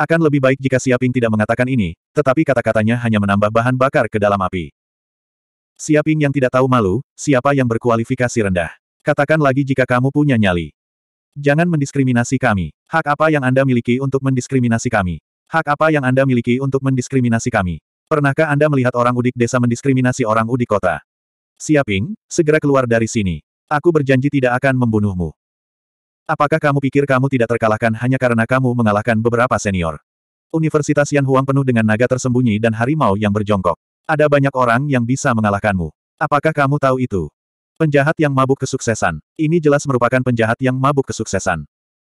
Akan lebih baik jika Siaping tidak mengatakan ini, tetapi kata-katanya hanya menambah bahan bakar ke dalam api. Siaping yang tidak tahu malu, siapa yang berkualifikasi rendah. Katakan lagi jika kamu punya nyali. Jangan mendiskriminasi kami. Hak apa yang Anda miliki untuk mendiskriminasi kami? Hak apa yang Anda miliki untuk mendiskriminasi kami? Pernahkah Anda melihat orang udik desa mendiskriminasi orang udik kota? Siaping, segera keluar dari sini. Aku berjanji tidak akan membunuhmu. Apakah kamu pikir kamu tidak terkalahkan hanya karena kamu mengalahkan beberapa senior? Universitas Yan Huang penuh dengan naga tersembunyi dan harimau yang berjongkok. Ada banyak orang yang bisa mengalahkanmu. Apakah kamu tahu itu? Penjahat yang mabuk kesuksesan. Ini jelas merupakan penjahat yang mabuk kesuksesan.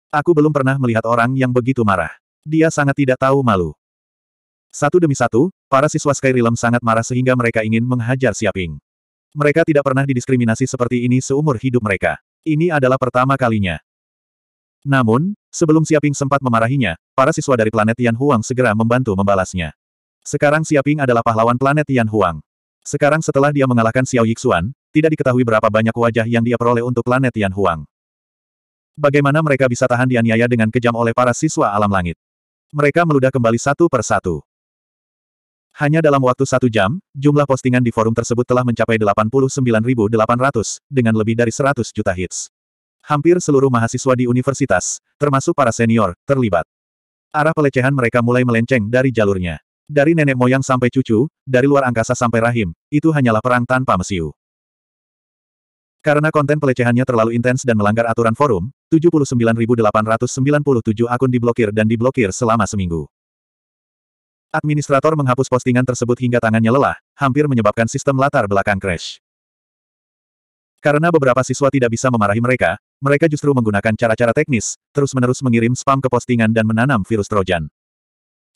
Aku belum pernah melihat orang yang begitu marah. Dia sangat tidak tahu malu. Satu demi satu, para siswa Skyrim sangat marah sehingga mereka ingin menghajar Siaping. Mereka tidak pernah didiskriminasi seperti ini seumur hidup mereka. Ini adalah pertama kalinya. Namun, sebelum Siaping sempat memarahinya, para siswa dari planet Tian Huang segera membantu membalasnya. Sekarang Siaping adalah pahlawan planet Tian Huang. Sekarang setelah dia mengalahkan Xiao Yixuan, tidak diketahui berapa banyak wajah yang dia peroleh untuk planet Tian Huang. Bagaimana mereka bisa tahan dianiaya dengan kejam oleh para siswa alam langit? Mereka meludah kembali satu per satu. Hanya dalam waktu satu jam, jumlah postingan di forum tersebut telah mencapai 89.800, dengan lebih dari 100 juta hits. Hampir seluruh mahasiswa di universitas, termasuk para senior, terlibat. Arah pelecehan mereka mulai melenceng dari jalurnya. Dari nenek moyang sampai cucu, dari luar angkasa sampai rahim, itu hanyalah perang tanpa mesiu. Karena konten pelecehannya terlalu intens dan melanggar aturan forum, 79.897 akun diblokir dan diblokir selama seminggu. Administrator menghapus postingan tersebut hingga tangannya lelah, hampir menyebabkan sistem latar belakang crash. Karena beberapa siswa tidak bisa memarahi mereka, mereka justru menggunakan cara-cara teknis, terus-menerus mengirim spam ke postingan dan menanam virus Trojan.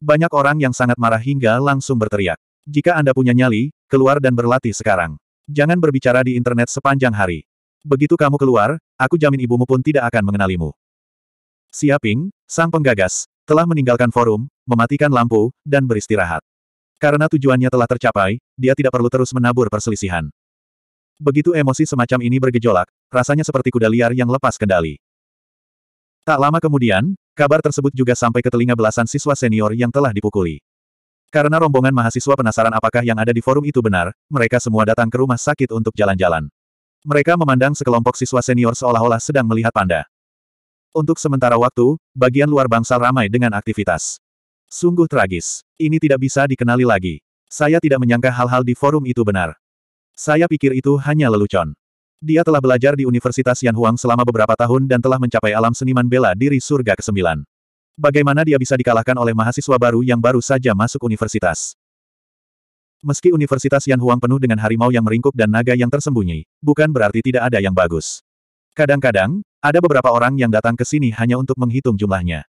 Banyak orang yang sangat marah hingga langsung berteriak. Jika Anda punya nyali, keluar dan berlatih sekarang. Jangan berbicara di internet sepanjang hari. Begitu kamu keluar, aku jamin ibumu pun tidak akan mengenalimu. Siaping, sang penggagas, telah meninggalkan forum, mematikan lampu, dan beristirahat. Karena tujuannya telah tercapai, dia tidak perlu terus menabur perselisihan. Begitu emosi semacam ini bergejolak, rasanya seperti kuda liar yang lepas kendali. Tak lama kemudian, kabar tersebut juga sampai ke telinga belasan siswa senior yang telah dipukuli. Karena rombongan mahasiswa penasaran apakah yang ada di forum itu benar, mereka semua datang ke rumah sakit untuk jalan-jalan. Mereka memandang sekelompok siswa senior seolah-olah sedang melihat panda. Untuk sementara waktu, bagian luar bangsa ramai dengan aktivitas. Sungguh tragis. Ini tidak bisa dikenali lagi. Saya tidak menyangka hal-hal di forum itu benar. Saya pikir itu hanya lelucon. Dia telah belajar di Universitas Yanhuang selama beberapa tahun dan telah mencapai alam seniman bela diri surga ke-9. Bagaimana dia bisa dikalahkan oleh mahasiswa baru yang baru saja masuk universitas? Meski Universitas Yanhuang penuh dengan harimau yang meringkuk dan naga yang tersembunyi, bukan berarti tidak ada yang bagus. Kadang-kadang, ada beberapa orang yang datang ke sini hanya untuk menghitung jumlahnya.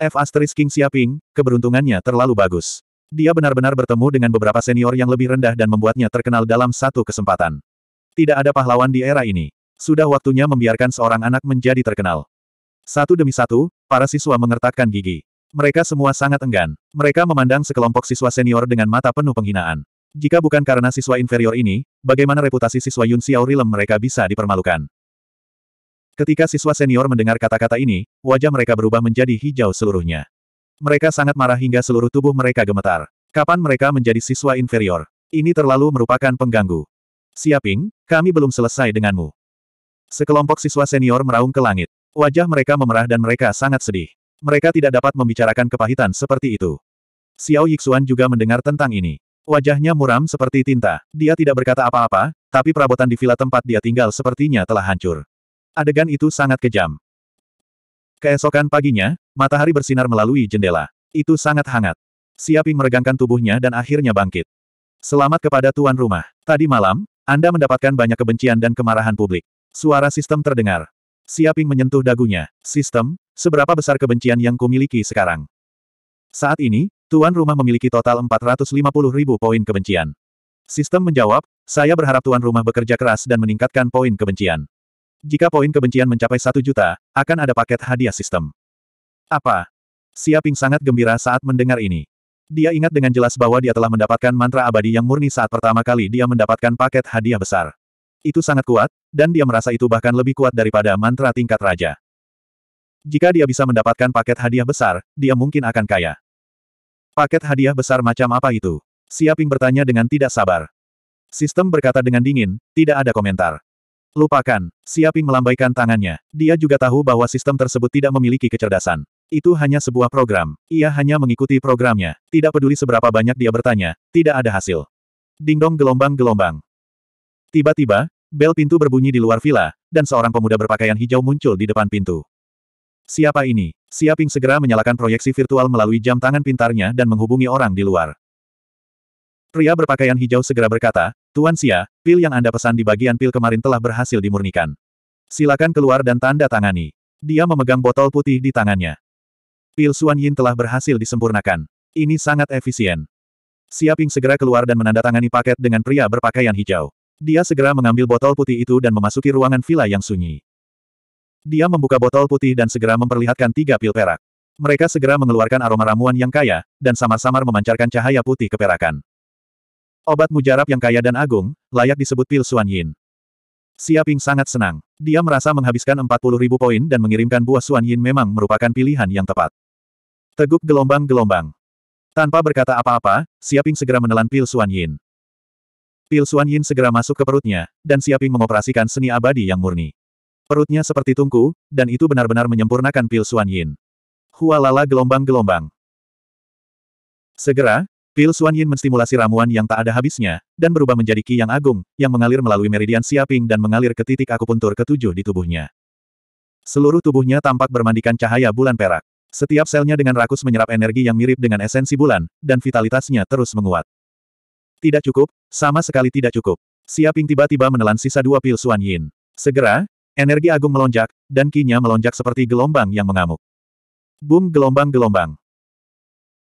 F asterisk King Xiaping, keberuntungannya terlalu bagus. Dia benar-benar bertemu dengan beberapa senior yang lebih rendah dan membuatnya terkenal dalam satu kesempatan. Tidak ada pahlawan di era ini. Sudah waktunya membiarkan seorang anak menjadi terkenal. Satu demi satu, para siswa mengertakkan gigi. Mereka semua sangat enggan. Mereka memandang sekelompok siswa senior dengan mata penuh penghinaan. Jika bukan karena siswa inferior ini, bagaimana reputasi siswa Yun Xiao Rilem mereka bisa dipermalukan? Ketika siswa senior mendengar kata-kata ini, wajah mereka berubah menjadi hijau seluruhnya. Mereka sangat marah hingga seluruh tubuh mereka gemetar. Kapan mereka menjadi siswa inferior? Ini terlalu merupakan pengganggu. Siaping, kami belum selesai denganmu. Sekelompok siswa senior meraung ke langit. Wajah mereka memerah dan mereka sangat sedih. Mereka tidak dapat membicarakan kepahitan seperti itu. Xiao Yixuan juga mendengar tentang ini. Wajahnya muram seperti tinta. Dia tidak berkata apa-apa, tapi perabotan di villa tempat dia tinggal sepertinya telah hancur. Adegan itu sangat kejam. Keesokan paginya, matahari bersinar melalui jendela. Itu sangat hangat. Siaping meregangkan tubuhnya dan akhirnya bangkit. Selamat kepada tuan rumah. Tadi malam, Anda mendapatkan banyak kebencian dan kemarahan publik. Suara sistem terdengar. Siaping menyentuh dagunya. Sistem, seberapa besar kebencian yang kumiliki sekarang? Saat ini, tuan rumah memiliki total 450 ribu poin kebencian. Sistem menjawab, saya berharap tuan rumah bekerja keras dan meningkatkan poin kebencian. Jika poin kebencian mencapai satu juta, akan ada paket hadiah sistem. Apa? Siaping sangat gembira saat mendengar ini. Dia ingat dengan jelas bahwa dia telah mendapatkan mantra abadi yang murni saat pertama kali dia mendapatkan paket hadiah besar. Itu sangat kuat, dan dia merasa itu bahkan lebih kuat daripada mantra tingkat raja. Jika dia bisa mendapatkan paket hadiah besar, dia mungkin akan kaya. Paket hadiah besar macam apa itu? Siaping bertanya dengan tidak sabar. Sistem berkata dengan dingin, tidak ada komentar. Lupakan. Siaping melambaikan tangannya. Dia juga tahu bahwa sistem tersebut tidak memiliki kecerdasan. Itu hanya sebuah program. Ia hanya mengikuti programnya. Tidak peduli seberapa banyak dia bertanya, tidak ada hasil. Dingdong gelombang-gelombang. Tiba-tiba, bel pintu berbunyi di luar villa, dan seorang pemuda berpakaian hijau muncul di depan pintu. Siapa ini? Siaping segera menyalakan proyeksi virtual melalui jam tangan pintarnya dan menghubungi orang di luar. Pria berpakaian hijau segera berkata, Tuan Sia, pil yang Anda pesan di bagian pil kemarin telah berhasil dimurnikan. Silakan keluar dan tanda tangani. Dia memegang botol putih di tangannya. Pil Suan Yin telah berhasil disempurnakan. Ini sangat efisien. Siaping segera keluar dan menandatangani paket dengan pria berpakaian hijau. Dia segera mengambil botol putih itu dan memasuki ruangan villa yang sunyi. Dia membuka botol putih dan segera memperlihatkan tiga pil perak. Mereka segera mengeluarkan aroma ramuan yang kaya, dan samar-samar memancarkan cahaya putih keperakan. Obat mujarab yang kaya dan agung, layak disebut pil Suan Yin. Siaping sangat senang. Dia merasa menghabiskan 40 ribu poin dan mengirimkan buah Suan Yin memang merupakan pilihan yang tepat. Teguk gelombang-gelombang. Tanpa berkata apa-apa, Siaping segera menelan pil Suan Yin. Pil Suan Yin segera masuk ke perutnya, dan Siaping mengoperasikan seni abadi yang murni. Perutnya seperti tungku, dan itu benar-benar menyempurnakan pil Suan Yin. Hualala gelombang-gelombang. Segera, Pil Suan Yin menstimulasi ramuan yang tak ada habisnya, dan berubah menjadi ki yang agung, yang mengalir melalui meridian siaping dan mengalir ke titik akupuntur ketujuh di tubuhnya. Seluruh tubuhnya tampak bermandikan cahaya bulan perak. Setiap selnya dengan rakus menyerap energi yang mirip dengan esensi bulan, dan vitalitasnya terus menguat. Tidak cukup, sama sekali tidak cukup. Siaping tiba-tiba menelan sisa dua pil Suan Yin. Segera, energi agung melonjak, dan kinya melonjak seperti gelombang yang mengamuk. Boom gelombang-gelombang.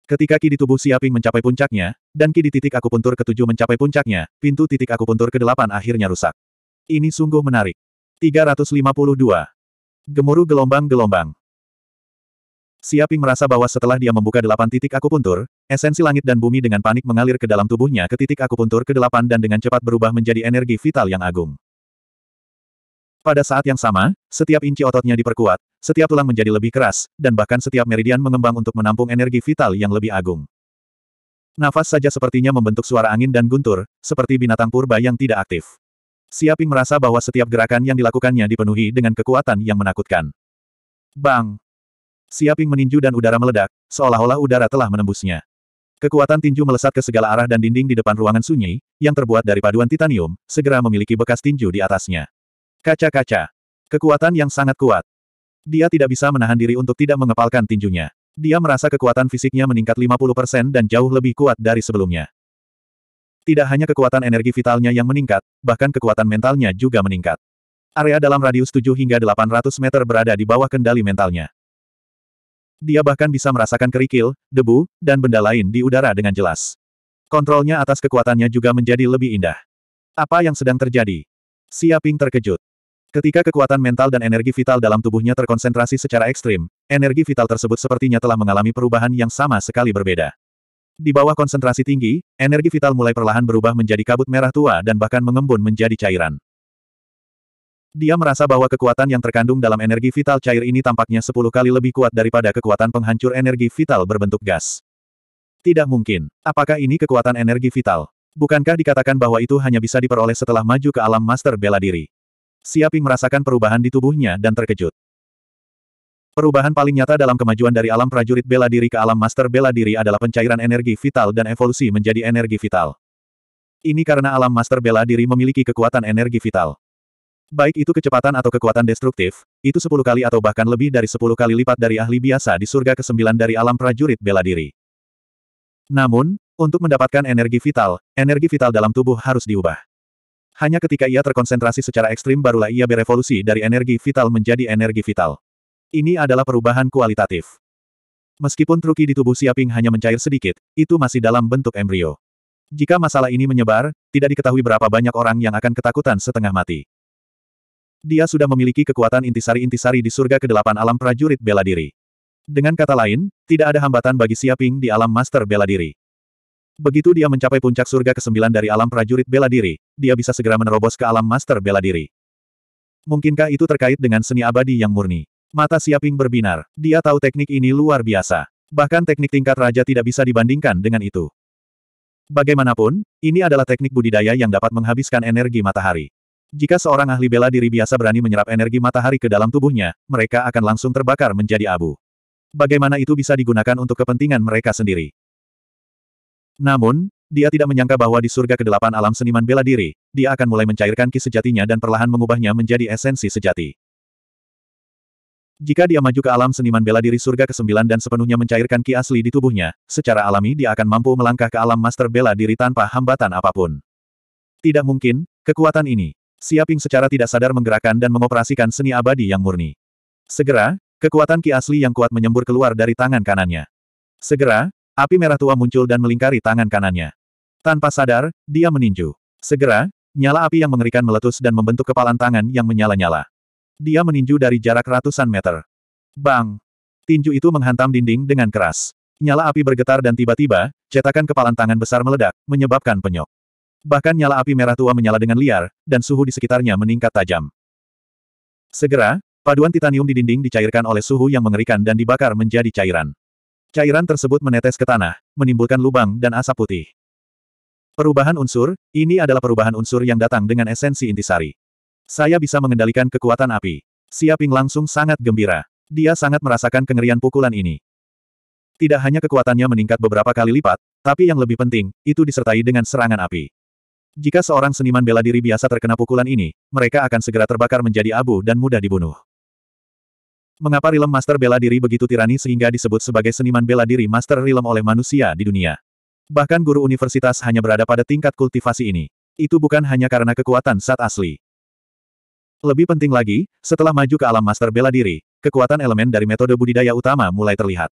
Ketika ki di tubuh Siaping mencapai puncaknya, dan ki di titik aku puntur ketujuh mencapai puncaknya, pintu titik aku puntur kedelapan akhirnya rusak. Ini sungguh menarik. 352. Gemuruh gelombang-gelombang. Siaping merasa bahwa setelah dia membuka delapan titik aku puntur, esensi langit dan bumi dengan panik mengalir ke dalam tubuhnya ke titik aku puntur kedelapan dan dengan cepat berubah menjadi energi vital yang agung. Pada saat yang sama, setiap inci ototnya diperkuat, setiap tulang menjadi lebih keras, dan bahkan setiap meridian mengembang untuk menampung energi vital yang lebih agung. Nafas saja sepertinya membentuk suara angin dan guntur, seperti binatang purba yang tidak aktif. Siaping merasa bahwa setiap gerakan yang dilakukannya dipenuhi dengan kekuatan yang menakutkan. Bang! Siaping meninju dan udara meledak, seolah-olah udara telah menembusnya. Kekuatan tinju melesat ke segala arah dan dinding di depan ruangan sunyi, yang terbuat dari paduan titanium, segera memiliki bekas tinju di atasnya. Kaca-kaca. Kekuatan yang sangat kuat. Dia tidak bisa menahan diri untuk tidak mengepalkan tinjunya. Dia merasa kekuatan fisiknya meningkat 50% dan jauh lebih kuat dari sebelumnya. Tidak hanya kekuatan energi vitalnya yang meningkat, bahkan kekuatan mentalnya juga meningkat. Area dalam radius 7 hingga 800 meter berada di bawah kendali mentalnya. Dia bahkan bisa merasakan kerikil, debu, dan benda lain di udara dengan jelas. Kontrolnya atas kekuatannya juga menjadi lebih indah. Apa yang sedang terjadi? Siaping terkejut. Ketika kekuatan mental dan energi vital dalam tubuhnya terkonsentrasi secara ekstrim, energi vital tersebut sepertinya telah mengalami perubahan yang sama sekali berbeda. Di bawah konsentrasi tinggi, energi vital mulai perlahan berubah menjadi kabut merah tua dan bahkan mengembun menjadi cairan. Dia merasa bahwa kekuatan yang terkandung dalam energi vital cair ini tampaknya sepuluh kali lebih kuat daripada kekuatan penghancur energi vital berbentuk gas. Tidak mungkin. Apakah ini kekuatan energi vital? Bukankah dikatakan bahwa itu hanya bisa diperoleh setelah maju ke alam master bela diri? Siaping merasakan perubahan di tubuhnya dan terkejut. Perubahan paling nyata dalam kemajuan dari alam prajurit bela diri ke alam master bela diri adalah pencairan energi vital dan evolusi menjadi energi vital. Ini karena alam master bela diri memiliki kekuatan energi vital. Baik itu kecepatan atau kekuatan destruktif, itu 10 kali atau bahkan lebih dari 10 kali lipat dari ahli biasa di surga ke-9 dari alam prajurit bela diri. Namun, untuk mendapatkan energi vital, energi vital dalam tubuh harus diubah. Hanya ketika ia terkonsentrasi secara ekstrim barulah ia berevolusi dari energi vital menjadi energi vital. Ini adalah perubahan kualitatif. Meskipun truki di tubuh Siaping hanya mencair sedikit, itu masih dalam bentuk embrio. Jika masalah ini menyebar, tidak diketahui berapa banyak orang yang akan ketakutan setengah mati. Dia sudah memiliki kekuatan intisari-intisari di surga kedelapan alam prajurit bela diri. Dengan kata lain, tidak ada hambatan bagi Siaping di alam master bela diri. Begitu dia mencapai puncak surga ke-9 dari alam prajurit bela diri, dia bisa segera menerobos ke alam master bela diri. Mungkinkah itu terkait dengan seni abadi yang murni? Mata Siaping berbinar. Dia tahu teknik ini luar biasa. Bahkan teknik tingkat raja tidak bisa dibandingkan dengan itu. Bagaimanapun, ini adalah teknik budidaya yang dapat menghabiskan energi matahari. Jika seorang ahli bela diri biasa berani menyerap energi matahari ke dalam tubuhnya, mereka akan langsung terbakar menjadi abu. Bagaimana itu bisa digunakan untuk kepentingan mereka sendiri? Namun, dia tidak menyangka bahwa di surga kedelapan alam seniman bela diri, dia akan mulai mencairkan ki sejatinya dan perlahan mengubahnya menjadi esensi sejati. Jika dia maju ke alam seniman bela diri surga ke-9 dan sepenuhnya mencairkan ki asli di tubuhnya, secara alami dia akan mampu melangkah ke alam master bela diri tanpa hambatan apapun. Tidak mungkin, kekuatan ini. Siaping secara tidak sadar menggerakkan dan mengoperasikan seni abadi yang murni. Segera, kekuatan ki asli yang kuat menyembur keluar dari tangan kanannya. Segera, Api merah tua muncul dan melingkari tangan kanannya. Tanpa sadar, dia meninju. Segera, nyala api yang mengerikan meletus dan membentuk kepalan tangan yang menyala-nyala. Dia meninju dari jarak ratusan meter. Bang! Tinju itu menghantam dinding dengan keras. Nyala api bergetar dan tiba-tiba, cetakan kepalan tangan besar meledak, menyebabkan penyok. Bahkan nyala api merah tua menyala dengan liar, dan suhu di sekitarnya meningkat tajam. Segera, paduan titanium di dinding dicairkan oleh suhu yang mengerikan dan dibakar menjadi cairan. Cairan tersebut menetes ke tanah, menimbulkan lubang dan asap putih. Perubahan unsur, ini adalah perubahan unsur yang datang dengan esensi intisari. Saya bisa mengendalikan kekuatan api. Siaping langsung sangat gembira. Dia sangat merasakan kengerian pukulan ini. Tidak hanya kekuatannya meningkat beberapa kali lipat, tapi yang lebih penting, itu disertai dengan serangan api. Jika seorang seniman bela diri biasa terkena pukulan ini, mereka akan segera terbakar menjadi abu dan mudah dibunuh. Mengapa Rilem Master bela diri begitu tirani sehingga disebut sebagai seniman bela diri Master Rilem oleh manusia di dunia? Bahkan guru universitas hanya berada pada tingkat kultivasi ini. Itu bukan hanya karena kekuatan saat asli. Lebih penting lagi, setelah maju ke alam Master bela diri, kekuatan elemen dari metode budidaya utama mulai terlihat.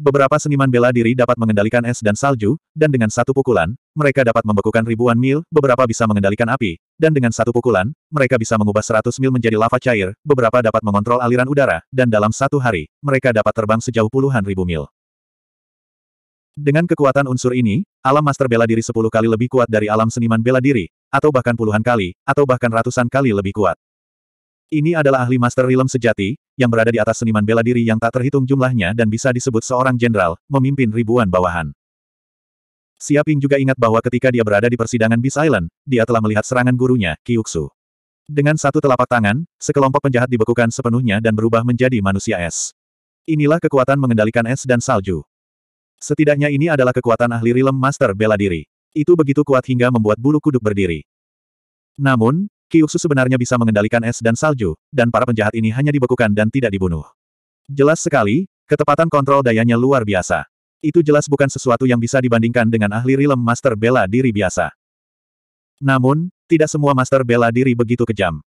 Beberapa seniman bela diri dapat mengendalikan es dan salju, dan dengan satu pukulan, mereka dapat membekukan ribuan mil, beberapa bisa mengendalikan api, dan dengan satu pukulan, mereka bisa mengubah seratus mil menjadi lava cair, beberapa dapat mengontrol aliran udara, dan dalam satu hari, mereka dapat terbang sejauh puluhan ribu mil. Dengan kekuatan unsur ini, alam master bela diri sepuluh kali lebih kuat dari alam seniman bela diri, atau bahkan puluhan kali, atau bahkan ratusan kali lebih kuat. Ini adalah ahli master rilem sejati, yang berada di atas seniman bela diri yang tak terhitung jumlahnya dan bisa disebut seorang jenderal, memimpin ribuan bawahan. Siaping juga ingat bahwa ketika dia berada di persidangan bis Island, dia telah melihat serangan gurunya, Kyuksu. Dengan satu telapak tangan, sekelompok penjahat dibekukan sepenuhnya dan berubah menjadi manusia es. Inilah kekuatan mengendalikan es dan salju. Setidaknya ini adalah kekuatan ahli rilem master bela diri. Itu begitu kuat hingga membuat bulu kuduk berdiri. Namun, Kyusu sebenarnya bisa mengendalikan es dan salju, dan para penjahat ini hanya dibekukan dan tidak dibunuh. Jelas sekali, ketepatan kontrol dayanya luar biasa. Itu jelas bukan sesuatu yang bisa dibandingkan dengan ahli rilem Master Bela Diri biasa. Namun, tidak semua Master Bela Diri begitu kejam.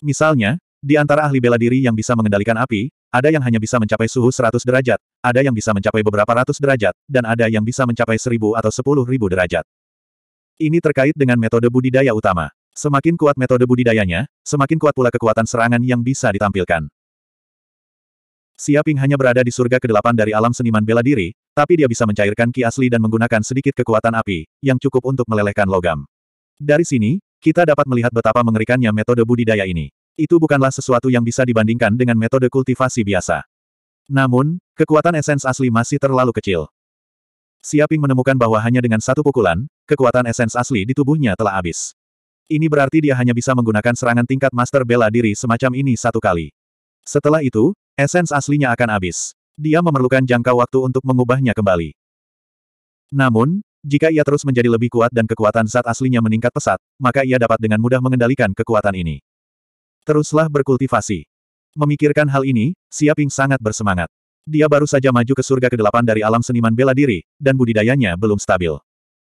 Misalnya, di antara ahli bela diri yang bisa mengendalikan api, ada yang hanya bisa mencapai suhu 100 derajat, ada yang bisa mencapai beberapa ratus derajat, dan ada yang bisa mencapai 1000 atau 10.000 derajat. Ini terkait dengan metode budidaya utama. Semakin kuat metode budidayanya, semakin kuat pula kekuatan serangan yang bisa ditampilkan. Siaping hanya berada di surga kedelapan dari alam seniman bela diri, tapi dia bisa mencairkan ki asli dan menggunakan sedikit kekuatan api, yang cukup untuk melelehkan logam. Dari sini, kita dapat melihat betapa mengerikannya metode budidaya ini. Itu bukanlah sesuatu yang bisa dibandingkan dengan metode kultivasi biasa. Namun, kekuatan esens asli masih terlalu kecil. Siaping menemukan bahwa hanya dengan satu pukulan, kekuatan esens asli di tubuhnya telah habis. Ini berarti dia hanya bisa menggunakan serangan tingkat master bela diri semacam ini satu kali. Setelah itu, esens aslinya akan habis. Dia memerlukan jangka waktu untuk mengubahnya kembali. Namun, jika ia terus menjadi lebih kuat dan kekuatan zat aslinya meningkat pesat, maka ia dapat dengan mudah mengendalikan kekuatan ini. Teruslah berkultivasi. Memikirkan hal ini, Siaping sangat bersemangat. Dia baru saja maju ke surga ke-8 dari alam seniman bela diri, dan budidayanya belum stabil.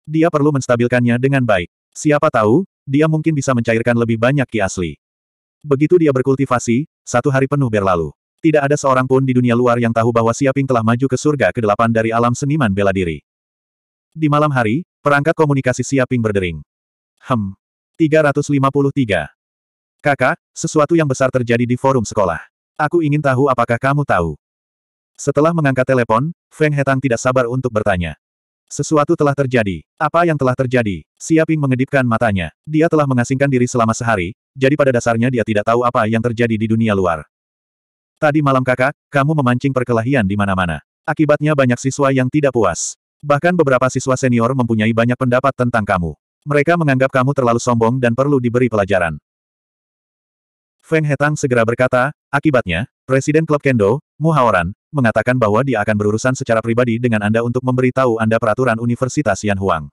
Dia perlu menstabilkannya dengan baik. Siapa tahu, dia mungkin bisa mencairkan lebih banyak ki asli. Begitu dia berkultivasi, satu hari penuh berlalu. Tidak ada seorang pun di dunia luar yang tahu bahwa Siaping telah maju ke surga ke-8 dari alam seniman bela diri. Di malam hari, perangkat komunikasi Siaping berdering. Hem. 353. Kakak, sesuatu yang besar terjadi di forum sekolah. Aku ingin tahu apakah kamu tahu. Setelah mengangkat telepon, Feng Hetang tidak sabar untuk bertanya. Sesuatu telah terjadi. Apa yang telah terjadi? Siaping mengedipkan matanya. Dia telah mengasingkan diri selama sehari, jadi pada dasarnya dia tidak tahu apa yang terjadi di dunia luar. Tadi malam kakak, kamu memancing perkelahian di mana-mana. Akibatnya banyak siswa yang tidak puas. Bahkan beberapa siswa senior mempunyai banyak pendapat tentang kamu. Mereka menganggap kamu terlalu sombong dan perlu diberi pelajaran. Feng Hetang segera berkata, akibatnya, Presiden Klub Kendo, Muhaoran, mengatakan bahwa dia akan berurusan secara pribadi dengan Anda untuk memberitahu Anda peraturan Universitas Yan Huang.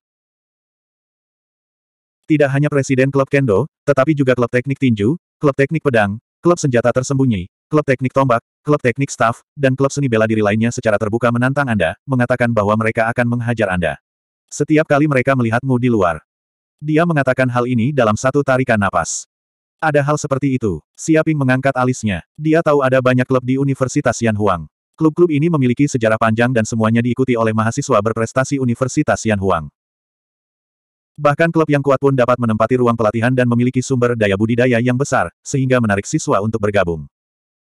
Tidak hanya Presiden Klub Kendo, tetapi juga Klub Teknik Tinju, Klub Teknik Pedang, Klub Senjata Tersembunyi, Klub Teknik Tombak, Klub Teknik Staff, dan Klub Seni Bela Diri lainnya secara terbuka menantang Anda, mengatakan bahwa mereka akan menghajar Anda. Setiap kali mereka melihatmu di luar. Dia mengatakan hal ini dalam satu tarikan napas. Ada hal seperti itu. Siaping mengangkat alisnya. Dia tahu ada banyak klub di Universitas Yan Huang. Klub-klub ini memiliki sejarah panjang dan semuanya diikuti oleh mahasiswa berprestasi Universitas Yanhuang. Bahkan klub yang kuat pun dapat menempati ruang pelatihan dan memiliki sumber daya budidaya yang besar, sehingga menarik siswa untuk bergabung.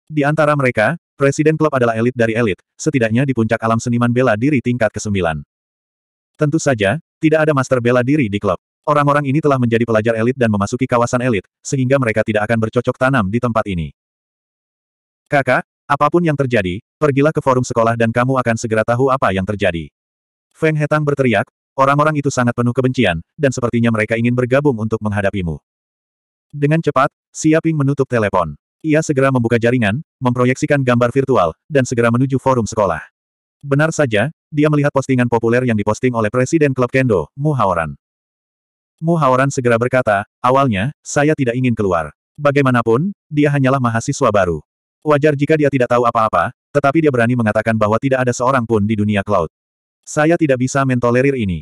Di antara mereka, presiden klub adalah elit dari elit, setidaknya di puncak alam seniman bela diri tingkat ke-9. Tentu saja, tidak ada master bela diri di klub. Orang-orang ini telah menjadi pelajar elit dan memasuki kawasan elit, sehingga mereka tidak akan bercocok tanam di tempat ini. Kakak, Apapun yang terjadi, pergilah ke forum sekolah dan kamu akan segera tahu apa yang terjadi. Feng Hetang berteriak, orang-orang itu sangat penuh kebencian, dan sepertinya mereka ingin bergabung untuk menghadapimu. Dengan cepat, Siaping menutup telepon. Ia segera membuka jaringan, memproyeksikan gambar virtual, dan segera menuju forum sekolah. Benar saja, dia melihat postingan populer yang diposting oleh Presiden Klub Kendo, Mu Haoran. Mu Haoran segera berkata, awalnya, saya tidak ingin keluar. Bagaimanapun, dia hanyalah mahasiswa baru. Wajar jika dia tidak tahu apa-apa, tetapi dia berani mengatakan bahwa tidak ada seorang pun di dunia cloud. Saya tidak bisa mentolerir ini.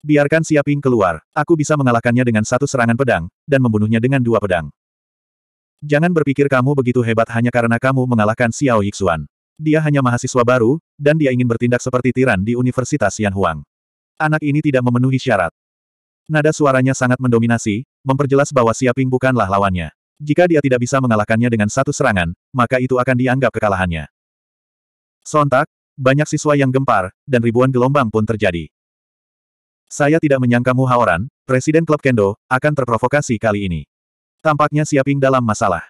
Biarkan Siaping keluar, aku bisa mengalahkannya dengan satu serangan pedang, dan membunuhnya dengan dua pedang. Jangan berpikir kamu begitu hebat hanya karena kamu mengalahkan Xiao Yixuan. Dia hanya mahasiswa baru, dan dia ingin bertindak seperti tiran di Universitas Yanhuang. Anak ini tidak memenuhi syarat. Nada suaranya sangat mendominasi, memperjelas bahwa Siaping bukanlah lawannya. Jika dia tidak bisa mengalahkannya dengan satu serangan, maka itu akan dianggap kekalahannya. Sontak, banyak siswa yang gempar, dan ribuan gelombang pun terjadi. Saya tidak menyangka Mu Haoran, Presiden Klub Kendo, akan terprovokasi kali ini. Tampaknya Siaping dalam masalah.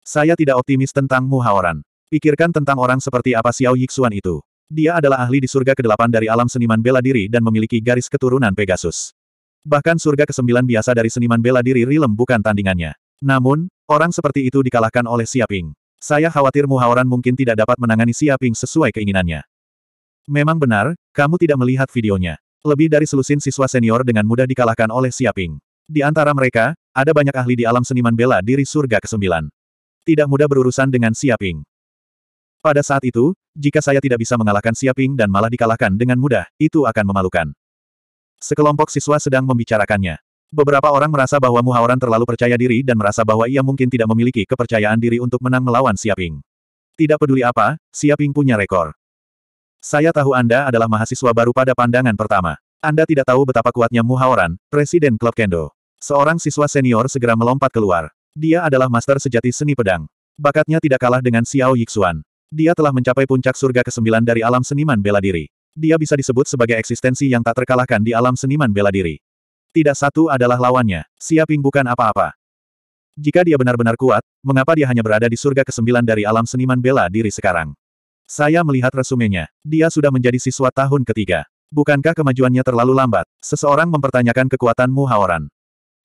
Saya tidak optimis tentang Mu Haoran. Pikirkan tentang orang seperti apa Xiao Yixuan itu. Dia adalah ahli di surga ke-8 dari alam seniman bela diri dan memiliki garis keturunan Pegasus. Bahkan surga ke-9 biasa dari seniman bela diri Rilem bukan tandingannya. Namun, orang seperti itu dikalahkan oleh Siaping. Saya khawatir Muhaoran mungkin tidak dapat menangani Siaping sesuai keinginannya. Memang benar, kamu tidak melihat videonya. Lebih dari selusin siswa senior dengan mudah dikalahkan oleh Siaping. Di antara mereka, ada banyak ahli di alam seniman bela diri surga ke-9. Tidak mudah berurusan dengan Siaping. Pada saat itu, jika saya tidak bisa mengalahkan Siaping dan malah dikalahkan dengan mudah, itu akan memalukan. Sekelompok siswa sedang membicarakannya. Beberapa orang merasa bahwa Muhaoran terlalu percaya diri dan merasa bahwa ia mungkin tidak memiliki kepercayaan diri untuk menang melawan Siaping. Tidak peduli apa, Siaping punya rekor. Saya tahu Anda adalah mahasiswa baru pada pandangan pertama. Anda tidak tahu betapa kuatnya Muhaoran, Presiden Klub Kendo. Seorang siswa senior segera melompat keluar. Dia adalah master sejati seni pedang. Bakatnya tidak kalah dengan Xiao Yixuan. Dia telah mencapai puncak surga ke-9 dari alam seniman bela diri. Dia bisa disebut sebagai eksistensi yang tak terkalahkan di alam seniman bela diri. Tidak satu adalah lawannya, Siaping bukan apa-apa. Jika dia benar-benar kuat, mengapa dia hanya berada di surga kesembilan dari alam seniman bela diri sekarang? Saya melihat resumenya. Dia sudah menjadi siswa tahun ketiga. Bukankah kemajuannya terlalu lambat? Seseorang mempertanyakan kekuatan Muhaoran.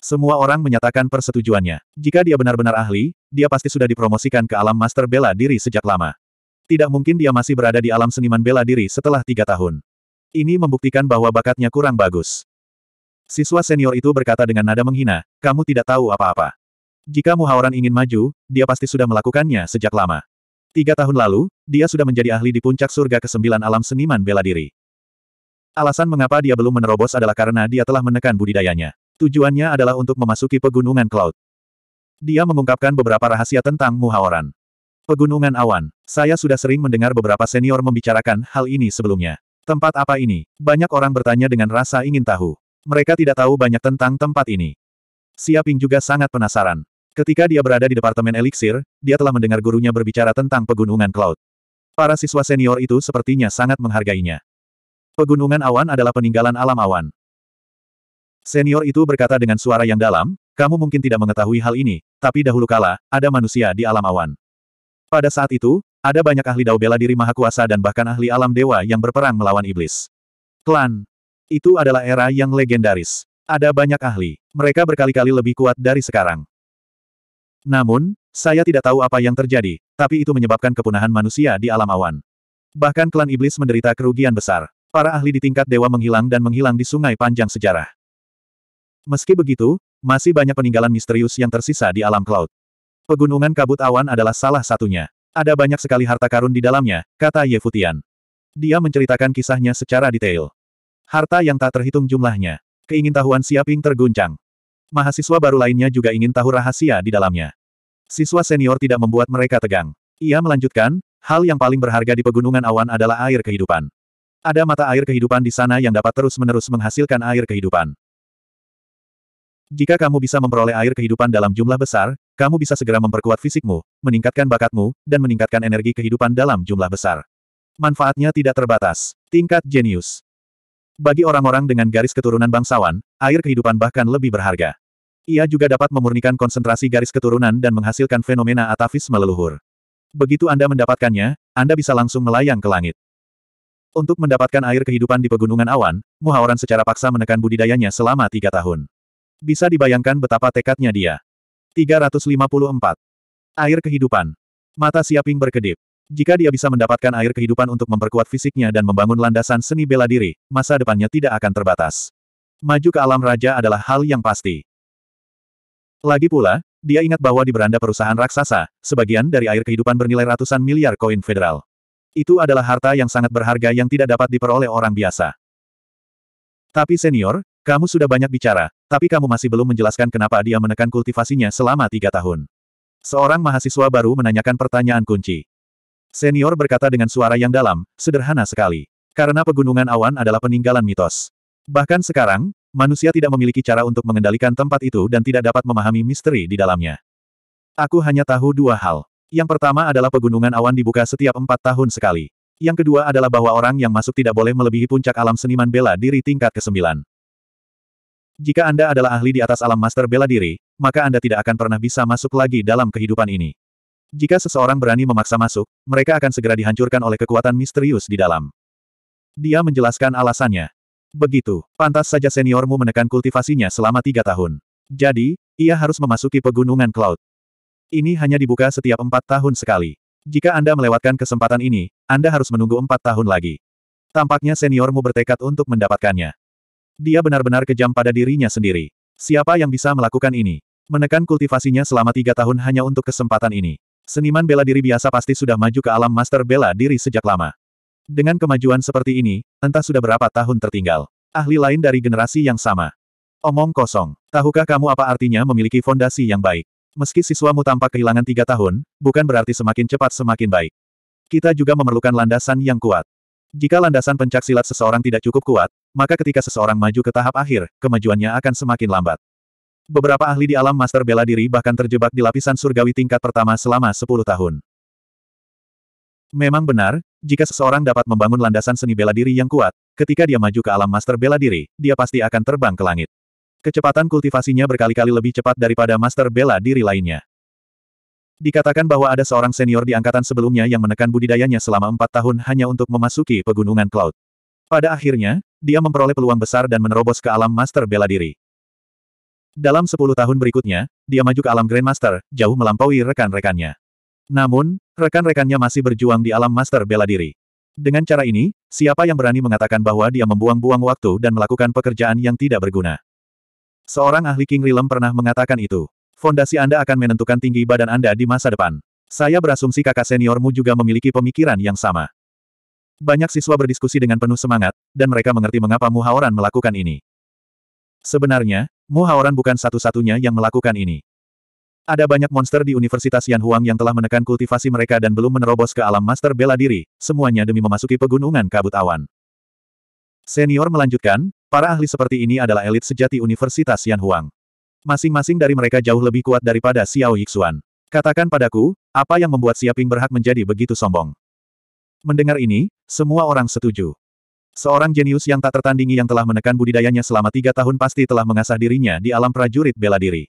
Semua orang menyatakan persetujuannya. Jika dia benar-benar ahli, dia pasti sudah dipromosikan ke alam master bela diri sejak lama. Tidak mungkin dia masih berada di alam seniman bela diri setelah tiga tahun. Ini membuktikan bahwa bakatnya kurang bagus. Siswa senior itu berkata dengan nada menghina, kamu tidak tahu apa-apa. Jika Muhaoran ingin maju, dia pasti sudah melakukannya sejak lama. Tiga tahun lalu, dia sudah menjadi ahli di puncak surga kesembilan alam seniman bela diri. Alasan mengapa dia belum menerobos adalah karena dia telah menekan budidayanya. Tujuannya adalah untuk memasuki pegunungan Cloud. Dia mengungkapkan beberapa rahasia tentang Muhaoran. Pegunungan awan. Saya sudah sering mendengar beberapa senior membicarakan hal ini sebelumnya. Tempat apa ini? Banyak orang bertanya dengan rasa ingin tahu. Mereka tidak tahu banyak tentang tempat ini. Siaping juga sangat penasaran. Ketika dia berada di Departemen Eliksir, dia telah mendengar gurunya berbicara tentang pegunungan cloud. Para siswa senior itu sepertinya sangat menghargainya. Pegunungan awan adalah peninggalan alam awan. Senior itu berkata dengan suara yang dalam, kamu mungkin tidak mengetahui hal ini, tapi dahulu kala, ada manusia di alam awan. Pada saat itu, ada banyak ahli dao bela diri maha kuasa dan bahkan ahli alam dewa yang berperang melawan iblis. Klan itu adalah era yang legendaris. Ada banyak ahli. Mereka berkali-kali lebih kuat dari sekarang. Namun, saya tidak tahu apa yang terjadi, tapi itu menyebabkan kepunahan manusia di alam awan. Bahkan klan iblis menderita kerugian besar. Para ahli di tingkat dewa menghilang dan menghilang di sungai panjang sejarah. Meski begitu, masih banyak peninggalan misterius yang tersisa di alam cloud. Pegunungan kabut awan adalah salah satunya. Ada banyak sekali harta karun di dalamnya, kata Yefutian. Dia menceritakan kisahnya secara detail. Harta yang tak terhitung jumlahnya. Keingintahuan Siaping terguncang. Mahasiswa baru lainnya juga ingin tahu rahasia di dalamnya. Siswa senior tidak membuat mereka tegang. Ia melanjutkan, hal yang paling berharga di pegunungan awan adalah air kehidupan. Ada mata air kehidupan di sana yang dapat terus-menerus menghasilkan air kehidupan. Jika kamu bisa memperoleh air kehidupan dalam jumlah besar, kamu bisa segera memperkuat fisikmu, meningkatkan bakatmu, dan meningkatkan energi kehidupan dalam jumlah besar. Manfaatnya tidak terbatas. Tingkat jenius. Bagi orang-orang dengan garis keturunan bangsawan, air kehidupan bahkan lebih berharga. Ia juga dapat memurnikan konsentrasi garis keturunan dan menghasilkan fenomena atavis leluhur. Begitu Anda mendapatkannya, Anda bisa langsung melayang ke langit. Untuk mendapatkan air kehidupan di pegunungan awan, Muhaoran secara paksa menekan budidayanya selama tiga tahun. Bisa dibayangkan betapa tekadnya dia. 354. Air kehidupan. Mata Siaping berkedip. Jika dia bisa mendapatkan air kehidupan untuk memperkuat fisiknya dan membangun landasan seni bela diri, masa depannya tidak akan terbatas. Maju ke alam raja adalah hal yang pasti. Lagi pula, dia ingat bahwa di beranda perusahaan raksasa, sebagian dari air kehidupan bernilai ratusan miliar koin federal. Itu adalah harta yang sangat berharga yang tidak dapat diperoleh orang biasa. Tapi senior, kamu sudah banyak bicara, tapi kamu masih belum menjelaskan kenapa dia menekan kultivasinya selama tiga tahun. Seorang mahasiswa baru menanyakan pertanyaan kunci. Senior berkata dengan suara yang dalam, sederhana sekali. Karena pegunungan awan adalah peninggalan mitos. Bahkan sekarang, manusia tidak memiliki cara untuk mengendalikan tempat itu dan tidak dapat memahami misteri di dalamnya. Aku hanya tahu dua hal. Yang pertama adalah pegunungan awan dibuka setiap empat tahun sekali. Yang kedua adalah bahwa orang yang masuk tidak boleh melebihi puncak alam seniman bela diri tingkat ke-9. Jika Anda adalah ahli di atas alam master bela diri, maka Anda tidak akan pernah bisa masuk lagi dalam kehidupan ini. Jika seseorang berani memaksa masuk, mereka akan segera dihancurkan oleh kekuatan misterius di dalam. Dia menjelaskan alasannya. Begitu, pantas saja seniormu menekan kultivasinya selama tiga tahun. Jadi, ia harus memasuki pegunungan Cloud. Ini hanya dibuka setiap empat tahun sekali. Jika Anda melewatkan kesempatan ini, Anda harus menunggu empat tahun lagi. Tampaknya seniormu bertekad untuk mendapatkannya. Dia benar-benar kejam pada dirinya sendiri. Siapa yang bisa melakukan ini? Menekan kultivasinya selama tiga tahun hanya untuk kesempatan ini. Seniman bela diri biasa pasti sudah maju ke alam master bela diri sejak lama. Dengan kemajuan seperti ini, entah sudah berapa tahun tertinggal. Ahli lain dari generasi yang sama. Omong kosong. Tahukah kamu apa artinya memiliki fondasi yang baik? Meski siswamu tampak kehilangan tiga tahun, bukan berarti semakin cepat semakin baik. Kita juga memerlukan landasan yang kuat. Jika landasan pencaksilat seseorang tidak cukup kuat, maka ketika seseorang maju ke tahap akhir, kemajuannya akan semakin lambat. Beberapa ahli di alam master bela diri bahkan terjebak di lapisan surgawi tingkat pertama selama 10 tahun. Memang benar, jika seseorang dapat membangun landasan seni bela diri yang kuat, ketika dia maju ke alam master bela diri, dia pasti akan terbang ke langit. Kecepatan kultivasinya berkali-kali lebih cepat daripada master bela diri lainnya. Dikatakan bahwa ada seorang senior di angkatan sebelumnya yang menekan budidayanya selama empat tahun hanya untuk memasuki pegunungan cloud. Pada akhirnya, dia memperoleh peluang besar dan menerobos ke alam master bela diri. Dalam sepuluh tahun berikutnya, dia maju ke alam Grandmaster, jauh melampaui rekan-rekannya. Namun, rekan-rekannya masih berjuang di alam Master bela diri. Dengan cara ini, siapa yang berani mengatakan bahwa dia membuang-buang waktu dan melakukan pekerjaan yang tidak berguna? Seorang ahli King Rilem pernah mengatakan itu. Fondasi Anda akan menentukan tinggi badan Anda di masa depan. Saya berasumsi kakak seniormu juga memiliki pemikiran yang sama. Banyak siswa berdiskusi dengan penuh semangat, dan mereka mengerti mengapa Muhaoran melakukan ini. Sebenarnya, Mu Haoran bukan satu-satunya yang melakukan ini. Ada banyak monster di Universitas Yan Huang yang telah menekan kultivasi mereka dan belum menerobos ke alam master bela diri, semuanya demi memasuki pegunungan kabut awan. Senior melanjutkan, para ahli seperti ini adalah elit sejati Universitas Yan Huang. Masing-masing dari mereka jauh lebih kuat daripada Xiao Yixuan. Katakan padaku, apa yang membuat Xiaping berhak menjadi begitu sombong? Mendengar ini, semua orang setuju. Seorang jenius yang tak tertandingi yang telah menekan budidayanya selama tiga tahun pasti telah mengasah dirinya di alam prajurit bela diri.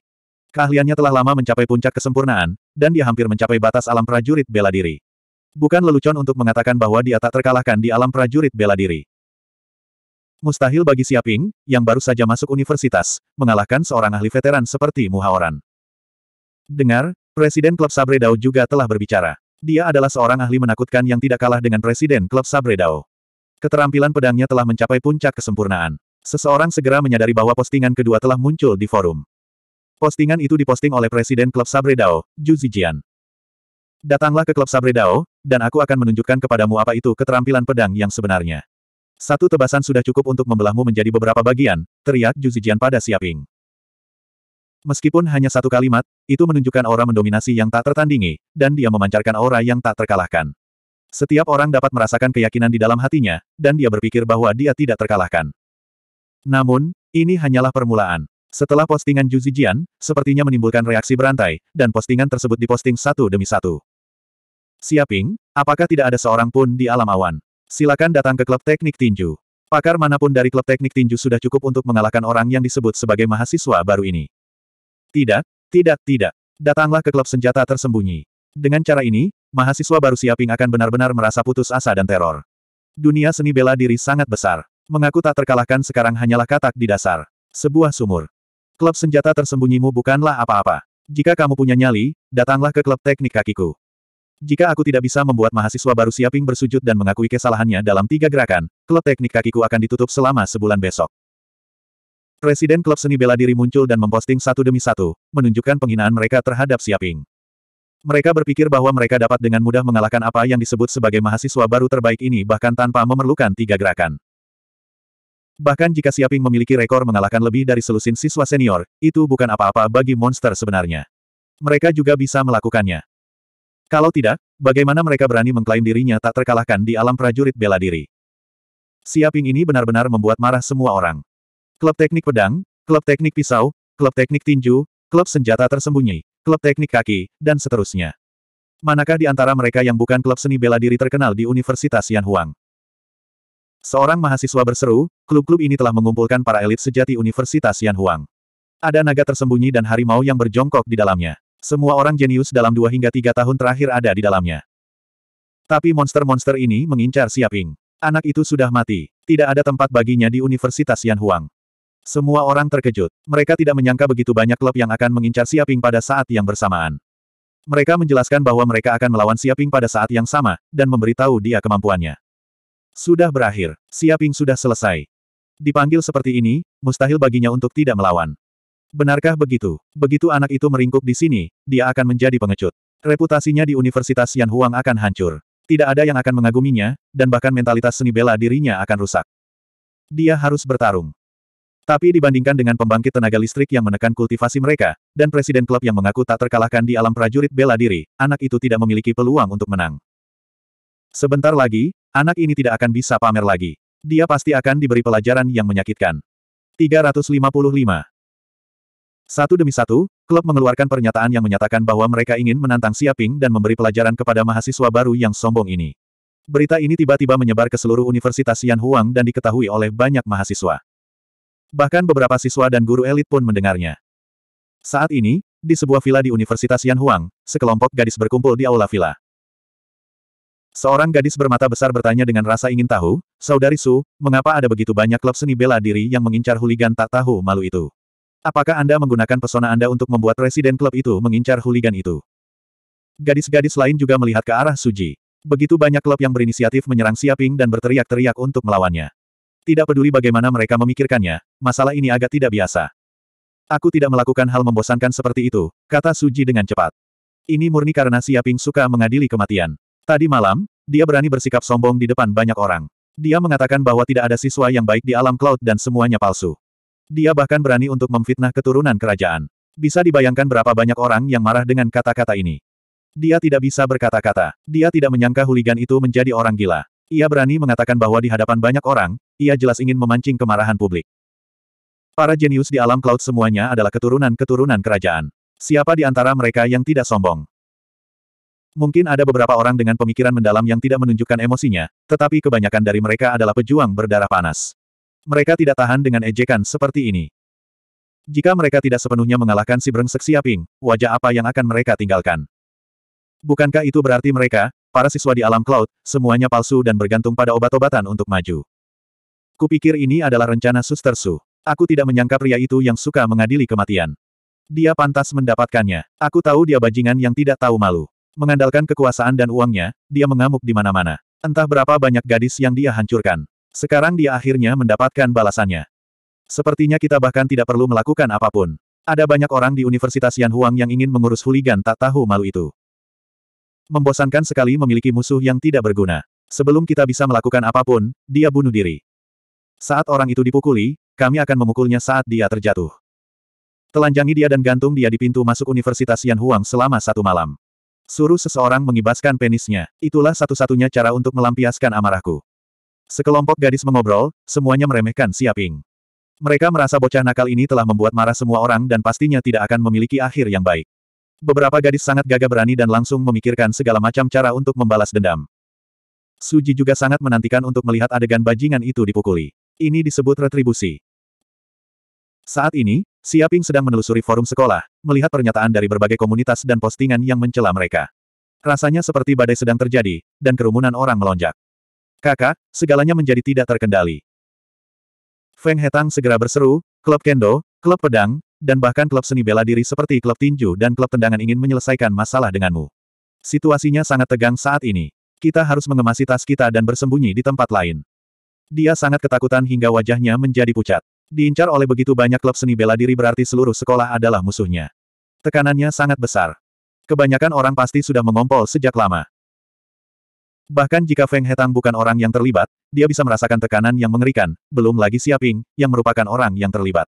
Keahliannya telah lama mencapai puncak kesempurnaan, dan dia hampir mencapai batas alam prajurit bela diri. Bukan lelucon untuk mengatakan bahwa dia tak terkalahkan di alam prajurit bela diri. Mustahil bagi Siaping, yang baru saja masuk universitas, mengalahkan seorang ahli veteran seperti Muhaoran. Dengar, Presiden Klub Sabredao juga telah berbicara. Dia adalah seorang ahli menakutkan yang tidak kalah dengan Presiden Klub Sabredao. Keterampilan pedangnya telah mencapai puncak kesempurnaan. Seseorang segera menyadari bahwa postingan kedua telah muncul di forum. Postingan itu diposting oleh Presiden Klub Sabredao, Zhu Zijian. Datanglah ke Klub Sabredao, dan aku akan menunjukkan kepadamu apa itu keterampilan pedang yang sebenarnya. Satu tebasan sudah cukup untuk membelahmu menjadi beberapa bagian, teriak Zhu Zijian pada Siaping. Meskipun hanya satu kalimat, itu menunjukkan aura mendominasi yang tak tertandingi, dan dia memancarkan aura yang tak terkalahkan. Setiap orang dapat merasakan keyakinan di dalam hatinya, dan dia berpikir bahwa dia tidak terkalahkan. Namun, ini hanyalah permulaan. Setelah postingan Zhu Zijian, sepertinya menimbulkan reaksi berantai, dan postingan tersebut diposting satu demi satu. Siaping, apakah tidak ada seorang pun di alam awan? Silakan datang ke klub teknik tinju. Pakar manapun dari klub teknik tinju sudah cukup untuk mengalahkan orang yang disebut sebagai mahasiswa baru ini. Tidak, tidak, tidak. Datanglah ke klub senjata tersembunyi. Dengan cara ini, mahasiswa baru Siaping akan benar-benar merasa putus asa dan teror. Dunia seni bela diri sangat besar. Mengaku tak terkalahkan sekarang hanyalah katak di dasar. Sebuah sumur. Klub senjata tersembunyimu bukanlah apa-apa. Jika kamu punya nyali, datanglah ke klub teknik kakiku. Jika aku tidak bisa membuat mahasiswa baru Siaping bersujud dan mengakui kesalahannya dalam tiga gerakan, klub teknik kakiku akan ditutup selama sebulan besok. Presiden klub seni bela diri muncul dan memposting satu demi satu, menunjukkan penghinaan mereka terhadap Siaping. Mereka berpikir bahwa mereka dapat dengan mudah mengalahkan apa yang disebut sebagai mahasiswa baru terbaik ini bahkan tanpa memerlukan tiga gerakan. Bahkan jika Siaping memiliki rekor mengalahkan lebih dari selusin siswa senior, itu bukan apa-apa bagi monster sebenarnya. Mereka juga bisa melakukannya. Kalau tidak, bagaimana mereka berani mengklaim dirinya tak terkalahkan di alam prajurit bela diri? Siaping ini benar-benar membuat marah semua orang. Klub teknik pedang, klub teknik pisau, klub teknik tinju, klub senjata tersembunyi, klub teknik kaki, dan seterusnya. Manakah di antara mereka yang bukan klub seni bela diri terkenal di Universitas Yanhuang? Seorang mahasiswa berseru, klub-klub ini telah mengumpulkan para elit sejati Universitas Yanhuang. Ada naga tersembunyi dan harimau yang berjongkok di dalamnya. Semua orang jenius dalam dua hingga tiga tahun terakhir ada di dalamnya. Tapi monster-monster ini mengincar Siaping. Anak itu sudah mati. Tidak ada tempat baginya di Universitas Yanhuang. Semua orang terkejut. Mereka tidak menyangka begitu banyak klub yang akan mengincar Siaping pada saat yang bersamaan. Mereka menjelaskan bahwa mereka akan melawan Siaping pada saat yang sama, dan memberitahu dia kemampuannya. Sudah berakhir, Siaping sudah selesai. Dipanggil seperti ini, mustahil baginya untuk tidak melawan. Benarkah begitu? Begitu anak itu meringkuk di sini, dia akan menjadi pengecut. Reputasinya di Universitas Yan Huang akan hancur. Tidak ada yang akan mengaguminya, dan bahkan mentalitas seni bela dirinya akan rusak. Dia harus bertarung. Tapi dibandingkan dengan pembangkit tenaga listrik yang menekan kultivasi mereka, dan presiden klub yang mengaku tak terkalahkan di alam prajurit bela diri, anak itu tidak memiliki peluang untuk menang. Sebentar lagi, anak ini tidak akan bisa pamer lagi. Dia pasti akan diberi pelajaran yang menyakitkan. 355. Satu demi satu, klub mengeluarkan pernyataan yang menyatakan bahwa mereka ingin menantang Siaping dan memberi pelajaran kepada mahasiswa baru yang sombong ini. Berita ini tiba-tiba menyebar ke seluruh Universitas Yan Huang dan diketahui oleh banyak mahasiswa. Bahkan beberapa siswa dan guru elit pun mendengarnya. Saat ini, di sebuah villa di Universitas Yanhuang, sekelompok gadis berkumpul di aula villa. Seorang gadis bermata besar bertanya dengan rasa ingin tahu, Saudari Su, mengapa ada begitu banyak klub seni bela diri yang mengincar huligan tak tahu malu itu? Apakah Anda menggunakan pesona Anda untuk membuat residen klub itu mengincar huligan itu? Gadis-gadis lain juga melihat ke arah Suji. Begitu banyak klub yang berinisiatif menyerang Siaping dan berteriak-teriak untuk melawannya. Tidak peduli bagaimana mereka memikirkannya, masalah ini agak tidak biasa. Aku tidak melakukan hal membosankan seperti itu, kata Suji dengan cepat. Ini murni karena Siaping suka mengadili kematian. Tadi malam, dia berani bersikap sombong di depan banyak orang. Dia mengatakan bahwa tidak ada siswa yang baik di alam cloud dan semuanya palsu. Dia bahkan berani untuk memfitnah keturunan kerajaan. Bisa dibayangkan berapa banyak orang yang marah dengan kata-kata ini. Dia tidak bisa berkata-kata. Dia tidak menyangka huligan itu menjadi orang gila. Ia berani mengatakan bahwa di hadapan banyak orang, ia jelas ingin memancing kemarahan publik. Para jenius di alam cloud semuanya adalah keturunan-keturunan kerajaan. Siapa di antara mereka yang tidak sombong? Mungkin ada beberapa orang dengan pemikiran mendalam yang tidak menunjukkan emosinya, tetapi kebanyakan dari mereka adalah pejuang berdarah panas. Mereka tidak tahan dengan ejekan seperti ini. Jika mereka tidak sepenuhnya mengalahkan si brengsek Siaping, wajah apa yang akan mereka tinggalkan? Bukankah itu berarti mereka, Para siswa di alam cloud, semuanya palsu dan bergantung pada obat-obatan untuk maju. Kupikir ini adalah rencana suster Su. Aku tidak menyangka pria itu yang suka mengadili kematian. Dia pantas mendapatkannya. Aku tahu dia bajingan yang tidak tahu malu. Mengandalkan kekuasaan dan uangnya, dia mengamuk di mana-mana. Entah berapa banyak gadis yang dia hancurkan. Sekarang dia akhirnya mendapatkan balasannya. Sepertinya kita bahkan tidak perlu melakukan apapun. Ada banyak orang di Universitas Yanhuang yang ingin mengurus huligan tak tahu malu itu. Membosankan sekali memiliki musuh yang tidak berguna. Sebelum kita bisa melakukan apapun, dia bunuh diri. Saat orang itu dipukuli, kami akan memukulnya saat dia terjatuh. Telanjangi dia dan gantung dia di pintu masuk Universitas Yan Huang selama satu malam. Suruh seseorang mengibaskan penisnya. Itulah satu-satunya cara untuk melampiaskan amarahku. Sekelompok gadis mengobrol, semuanya meremehkan Siaping. Mereka merasa bocah nakal ini telah membuat marah semua orang dan pastinya tidak akan memiliki akhir yang baik beberapa gadis sangat gagah berani dan langsung memikirkan segala macam cara untuk membalas dendam. Suji juga sangat menantikan untuk melihat adegan bajingan itu dipukuli. Ini disebut retribusi. Saat ini, Siaping sedang menelusuri forum sekolah, melihat pernyataan dari berbagai komunitas dan postingan yang mencela mereka. Rasanya seperti badai sedang terjadi, dan kerumunan orang melonjak. Kakak, segalanya menjadi tidak terkendali. Feng Hetang segera berseru, klub kendo, klub pedang, dan bahkan klub seni bela diri seperti klub tinju dan klub tendangan ingin menyelesaikan masalah denganmu. Situasinya sangat tegang saat ini. Kita harus mengemasi tas kita dan bersembunyi di tempat lain. Dia sangat ketakutan hingga wajahnya menjadi pucat. Diincar oleh begitu banyak klub seni bela diri berarti seluruh sekolah adalah musuhnya. Tekanannya sangat besar. Kebanyakan orang pasti sudah mengompol sejak lama. Bahkan jika Feng Hetang bukan orang yang terlibat, dia bisa merasakan tekanan yang mengerikan, belum lagi Siaping, yang merupakan orang yang terlibat.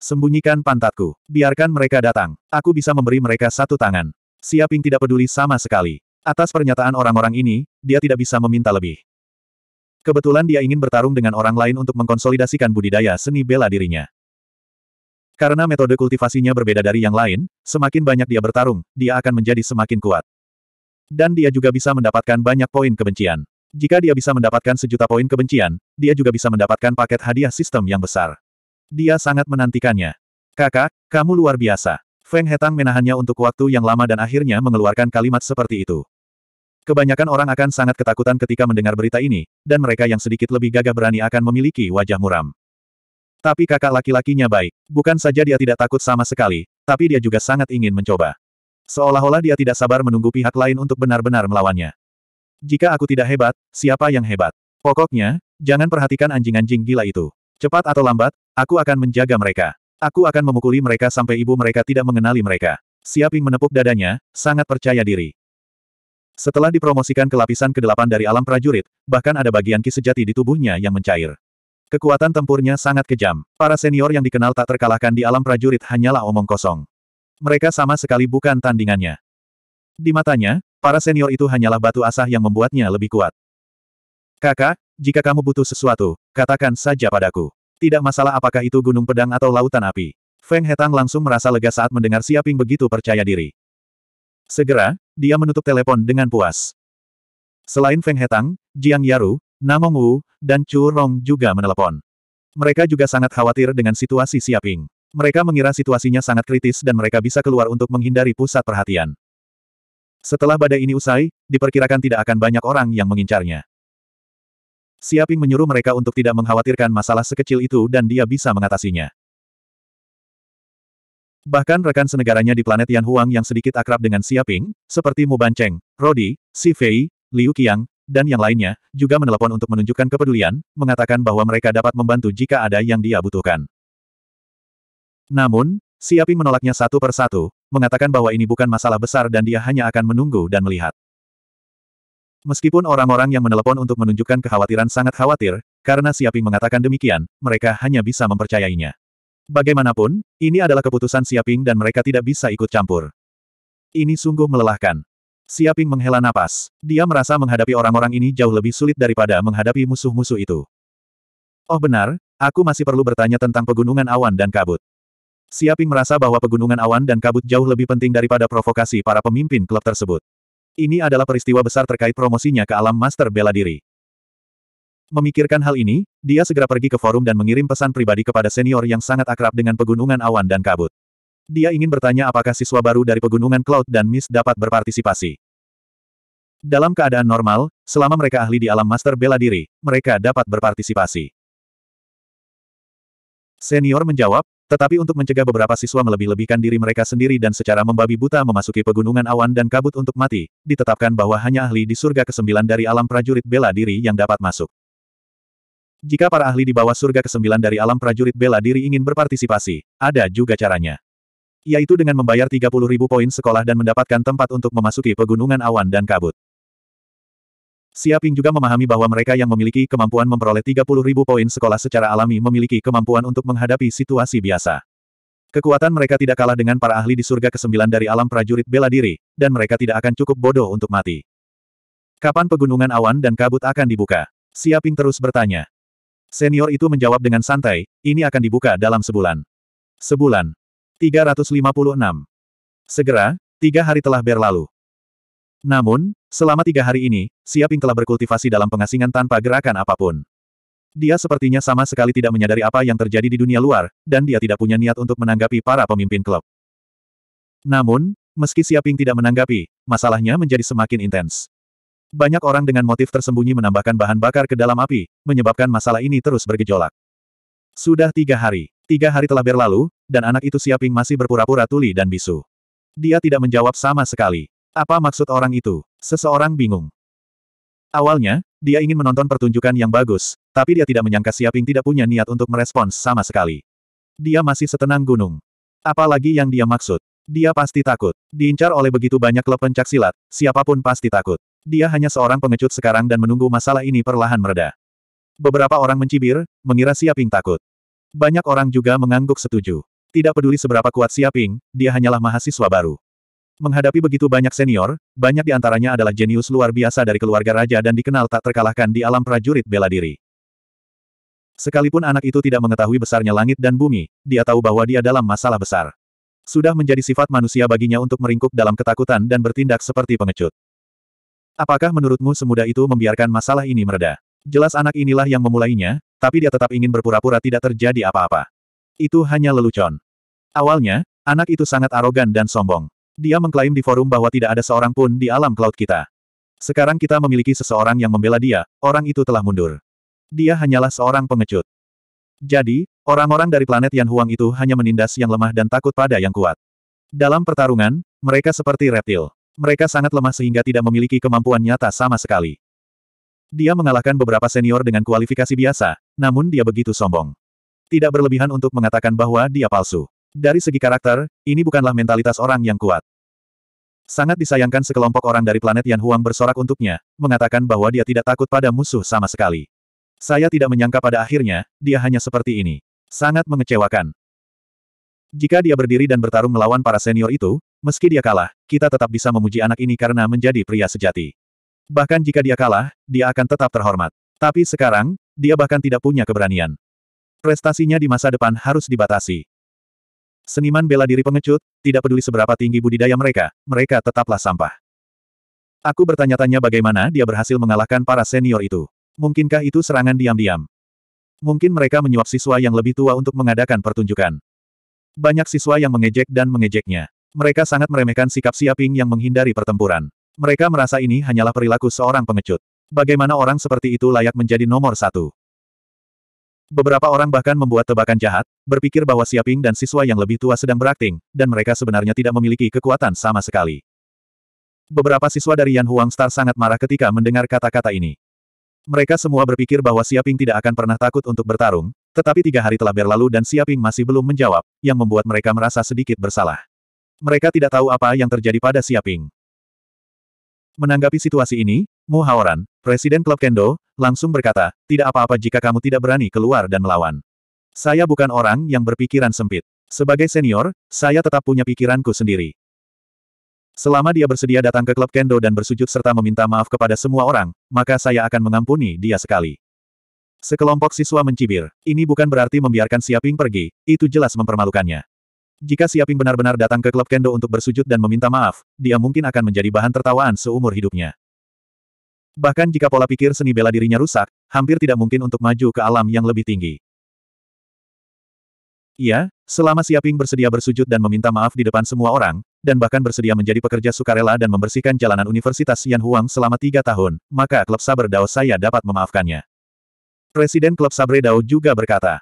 Sembunyikan pantatku. Biarkan mereka datang. Aku bisa memberi mereka satu tangan. Siaping tidak peduli sama sekali. Atas pernyataan orang-orang ini, dia tidak bisa meminta lebih. Kebetulan dia ingin bertarung dengan orang lain untuk mengkonsolidasikan budidaya seni bela dirinya. Karena metode kultivasinya berbeda dari yang lain, semakin banyak dia bertarung, dia akan menjadi semakin kuat. Dan dia juga bisa mendapatkan banyak poin kebencian. Jika dia bisa mendapatkan sejuta poin kebencian, dia juga bisa mendapatkan paket hadiah sistem yang besar. Dia sangat menantikannya. Kakak, kamu luar biasa. Feng Hetang menahannya untuk waktu yang lama dan akhirnya mengeluarkan kalimat seperti itu. Kebanyakan orang akan sangat ketakutan ketika mendengar berita ini, dan mereka yang sedikit lebih gagah berani akan memiliki wajah muram. Tapi kakak laki-lakinya baik, bukan saja dia tidak takut sama sekali, tapi dia juga sangat ingin mencoba. Seolah-olah dia tidak sabar menunggu pihak lain untuk benar-benar melawannya. Jika aku tidak hebat, siapa yang hebat? Pokoknya, jangan perhatikan anjing-anjing gila itu. Cepat atau lambat, aku akan menjaga mereka. Aku akan memukuli mereka sampai ibu mereka tidak mengenali mereka. Siaping menepuk dadanya, sangat percaya diri. Setelah dipromosikan ke lapisan ke kedelapan dari alam prajurit, bahkan ada bagian ki sejati di tubuhnya yang mencair. Kekuatan tempurnya sangat kejam. Para senior yang dikenal tak terkalahkan di alam prajurit hanyalah omong kosong. Mereka sama sekali bukan tandingannya. Di matanya, para senior itu hanyalah batu asah yang membuatnya lebih kuat. Kakak, jika kamu butuh sesuatu, katakan saja padaku. Tidak masalah apakah itu gunung pedang atau lautan api. Feng Hetang langsung merasa lega saat mendengar Siaping begitu percaya diri. Segera, dia menutup telepon dengan puas. Selain Feng Hetang, Jiang Yaru, Namong Wu, dan Chu Rong juga menelepon. Mereka juga sangat khawatir dengan situasi Siaping. Mereka mengira situasinya sangat kritis dan mereka bisa keluar untuk menghindari pusat perhatian. Setelah badai ini usai, diperkirakan tidak akan banyak orang yang mengincarnya. Siaping menyuruh mereka untuk tidak mengkhawatirkan masalah sekecil itu dan dia bisa mengatasinya. Bahkan rekan senegaranya di planet Yan Huang yang sedikit akrab dengan Siaping, seperti Mu Banceng, Rodi, Si Fei, Liu Qiang, dan yang lainnya, juga menelepon untuk menunjukkan kepedulian, mengatakan bahwa mereka dapat membantu jika ada yang dia butuhkan. Namun, Siaping menolaknya satu per satu, mengatakan bahwa ini bukan masalah besar dan dia hanya akan menunggu dan melihat. Meskipun orang-orang yang menelepon untuk menunjukkan kekhawatiran sangat khawatir, karena Siaping mengatakan demikian, mereka hanya bisa mempercayainya. Bagaimanapun, ini adalah keputusan Siaping dan mereka tidak bisa ikut campur. Ini sungguh melelahkan. Siaping menghela napas. Dia merasa menghadapi orang-orang ini jauh lebih sulit daripada menghadapi musuh-musuh itu. Oh benar, aku masih perlu bertanya tentang pegunungan awan dan kabut. Siaping merasa bahwa pegunungan awan dan kabut jauh lebih penting daripada provokasi para pemimpin klub tersebut. Ini adalah peristiwa besar terkait promosinya ke alam master bela diri. Memikirkan hal ini, dia segera pergi ke forum dan mengirim pesan pribadi kepada senior yang sangat akrab dengan pegunungan awan dan kabut. Dia ingin bertanya apakah siswa baru dari pegunungan Cloud dan Miss dapat berpartisipasi. Dalam keadaan normal, selama mereka ahli di alam master bela diri, mereka dapat berpartisipasi. Senior menjawab, tetapi untuk mencegah beberapa siswa melebih-lebihkan diri mereka sendiri dan secara membabi buta memasuki pegunungan awan dan kabut untuk mati, ditetapkan bahwa hanya ahli di surga ke-9 dari alam prajurit bela diri yang dapat masuk. Jika para ahli di bawah surga ke-9 dari alam prajurit bela diri ingin berpartisipasi, ada juga caranya. Yaitu dengan membayar 30.000 poin sekolah dan mendapatkan tempat untuk memasuki pegunungan awan dan kabut. Siaping juga memahami bahwa mereka yang memiliki kemampuan memperoleh ribu poin sekolah secara alami memiliki kemampuan untuk menghadapi situasi biasa. Kekuatan mereka tidak kalah dengan para ahli di surga kesembilan dari alam prajurit bela diri, dan mereka tidak akan cukup bodoh untuk mati. Kapan pegunungan awan dan kabut akan dibuka? Siaping terus bertanya. Senior itu menjawab dengan santai, ini akan dibuka dalam sebulan. Sebulan. 356. Segera, tiga hari telah berlalu. Namun, selama tiga hari ini, Siaping telah berkultivasi dalam pengasingan tanpa gerakan apapun. Dia sepertinya sama sekali tidak menyadari apa yang terjadi di dunia luar, dan dia tidak punya niat untuk menanggapi para pemimpin klub. Namun, meski Siaping tidak menanggapi, masalahnya menjadi semakin intens. Banyak orang dengan motif tersembunyi menambahkan bahan bakar ke dalam api, menyebabkan masalah ini terus bergejolak. Sudah tiga hari. Tiga hari telah berlalu, dan anak itu Siaping masih berpura-pura tuli dan bisu. Dia tidak menjawab sama sekali. Apa maksud orang itu? Seseorang bingung. Awalnya, dia ingin menonton pertunjukan yang bagus, tapi dia tidak menyangka Siaping tidak punya niat untuk merespons sama sekali. Dia masih setenang gunung. Apalagi yang dia maksud. Dia pasti takut. Diincar oleh begitu banyak klub pencak silat, siapapun pasti takut. Dia hanya seorang pengecut sekarang dan menunggu masalah ini perlahan mereda. Beberapa orang mencibir, mengira Siaping takut. Banyak orang juga mengangguk setuju. Tidak peduli seberapa kuat Siaping, dia hanyalah mahasiswa baru. Menghadapi begitu banyak senior, banyak di antaranya adalah jenius luar biasa dari keluarga raja dan dikenal tak terkalahkan di alam prajurit bela diri. Sekalipun anak itu tidak mengetahui besarnya langit dan bumi, dia tahu bahwa dia dalam masalah besar. Sudah menjadi sifat manusia baginya untuk meringkuk dalam ketakutan dan bertindak seperti pengecut. Apakah menurutmu semudah itu membiarkan masalah ini mereda? Jelas anak inilah yang memulainya, tapi dia tetap ingin berpura-pura tidak terjadi apa-apa. Itu hanya lelucon. Awalnya, anak itu sangat arogan dan sombong. Dia mengklaim di forum bahwa tidak ada seorang pun di alam cloud kita. Sekarang kita memiliki seseorang yang membela dia, orang itu telah mundur. Dia hanyalah seorang pengecut. Jadi, orang-orang dari planet Yan Huang itu hanya menindas yang lemah dan takut pada yang kuat. Dalam pertarungan, mereka seperti reptil. Mereka sangat lemah sehingga tidak memiliki kemampuan nyata sama sekali. Dia mengalahkan beberapa senior dengan kualifikasi biasa, namun dia begitu sombong. Tidak berlebihan untuk mengatakan bahwa dia palsu. Dari segi karakter, ini bukanlah mentalitas orang yang kuat. Sangat disayangkan sekelompok orang dari planet Yan Huang bersorak untuknya, mengatakan bahwa dia tidak takut pada musuh sama sekali. Saya tidak menyangka pada akhirnya, dia hanya seperti ini. Sangat mengecewakan. Jika dia berdiri dan bertarung melawan para senior itu, meski dia kalah, kita tetap bisa memuji anak ini karena menjadi pria sejati. Bahkan jika dia kalah, dia akan tetap terhormat. Tapi sekarang, dia bahkan tidak punya keberanian. Prestasinya di masa depan harus dibatasi. Seniman bela diri pengecut, tidak peduli seberapa tinggi budidaya mereka, mereka tetaplah sampah. Aku bertanya-tanya bagaimana dia berhasil mengalahkan para senior itu. Mungkinkah itu serangan diam-diam? Mungkin mereka menyuap siswa yang lebih tua untuk mengadakan pertunjukan. Banyak siswa yang mengejek dan mengejeknya. Mereka sangat meremehkan sikap Siaping yang menghindari pertempuran. Mereka merasa ini hanyalah perilaku seorang pengecut. Bagaimana orang seperti itu layak menjadi nomor satu? Beberapa orang bahkan membuat tebakan jahat, berpikir bahwa Siaping dan siswa yang lebih tua sedang berakting, dan mereka sebenarnya tidak memiliki kekuatan sama sekali. Beberapa siswa dari Yan Huang Star sangat marah ketika mendengar kata-kata ini. Mereka semua berpikir bahwa Siaping tidak akan pernah takut untuk bertarung, tetapi tiga hari telah berlalu dan Siaping masih belum menjawab, yang membuat mereka merasa sedikit bersalah. Mereka tidak tahu apa yang terjadi pada Siaping. Menanggapi situasi ini, Mu Haoran, Presiden Klub Kendo, langsung berkata, tidak apa-apa jika kamu tidak berani keluar dan melawan. Saya bukan orang yang berpikiran sempit. Sebagai senior, saya tetap punya pikiranku sendiri. Selama dia bersedia datang ke klub kendo dan bersujud serta meminta maaf kepada semua orang, maka saya akan mengampuni dia sekali. Sekelompok siswa mencibir, ini bukan berarti membiarkan Siaping pergi, itu jelas mempermalukannya. Jika Siaping benar-benar datang ke klub kendo untuk bersujud dan meminta maaf, dia mungkin akan menjadi bahan tertawaan seumur hidupnya. Bahkan jika pola pikir seni bela dirinya rusak, hampir tidak mungkin untuk maju ke alam yang lebih tinggi. Iya, selama Siaping bersedia bersujud dan meminta maaf di depan semua orang, dan bahkan bersedia menjadi pekerja sukarela dan membersihkan jalanan Universitas Yan Huang selama tiga tahun, maka klub Saber Dao saya dapat memaafkannya. Presiden klub Sabre Dao juga berkata,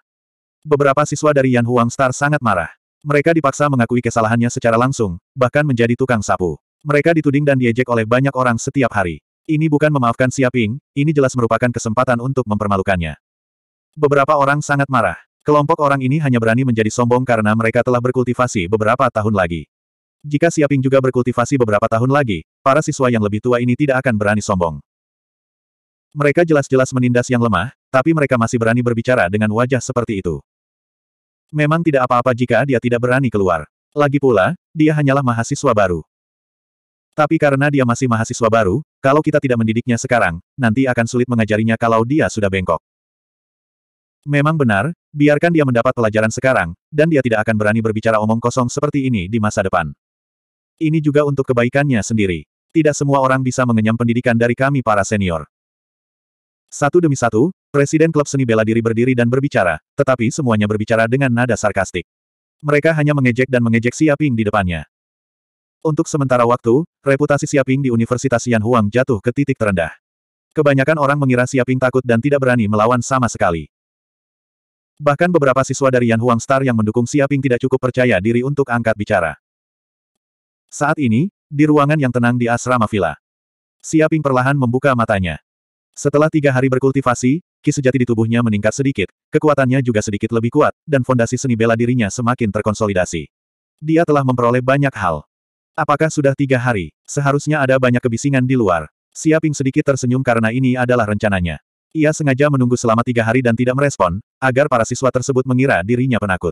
beberapa siswa dari Yan Huang Star sangat marah. Mereka dipaksa mengakui kesalahannya secara langsung, bahkan menjadi tukang sapu. Mereka dituding dan diejek oleh banyak orang setiap hari. Ini bukan memaafkan Siaping, ini jelas merupakan kesempatan untuk mempermalukannya. Beberapa orang sangat marah. Kelompok orang ini hanya berani menjadi sombong karena mereka telah berkultivasi beberapa tahun lagi. Jika Siaping juga berkultivasi beberapa tahun lagi, para siswa yang lebih tua ini tidak akan berani sombong. Mereka jelas-jelas menindas yang lemah, tapi mereka masih berani berbicara dengan wajah seperti itu. Memang tidak apa-apa jika dia tidak berani keluar. Lagi pula, dia hanyalah mahasiswa baru. Tapi karena dia masih mahasiswa baru, kalau kita tidak mendidiknya sekarang, nanti akan sulit mengajarinya kalau dia sudah bengkok. Memang benar, biarkan dia mendapat pelajaran sekarang, dan dia tidak akan berani berbicara omong kosong seperti ini di masa depan. Ini juga untuk kebaikannya sendiri. Tidak semua orang bisa mengenyam pendidikan dari kami para senior. Satu demi satu, Presiden klub seni bela diri berdiri dan berbicara, tetapi semuanya berbicara dengan nada sarkastik. Mereka hanya mengejek dan mengejek Siaping di depannya. Untuk sementara waktu, reputasi Siaping di Universitas Yanhuang jatuh ke titik terendah. Kebanyakan orang mengira Siaping takut dan tidak berani melawan sama sekali. Bahkan beberapa siswa dari Yanhuang Star yang mendukung Siaping tidak cukup percaya diri untuk angkat bicara. Saat ini, di ruangan yang tenang di asrama villa. Siaping perlahan membuka matanya. Setelah tiga hari berkultivasi, ki sejati di tubuhnya meningkat sedikit, kekuatannya juga sedikit lebih kuat, dan fondasi seni bela dirinya semakin terkonsolidasi. Dia telah memperoleh banyak hal. Apakah sudah tiga hari? Seharusnya ada banyak kebisingan di luar. Siaping sedikit tersenyum karena ini adalah rencananya. Ia sengaja menunggu selama tiga hari dan tidak merespon, agar para siswa tersebut mengira dirinya penakut.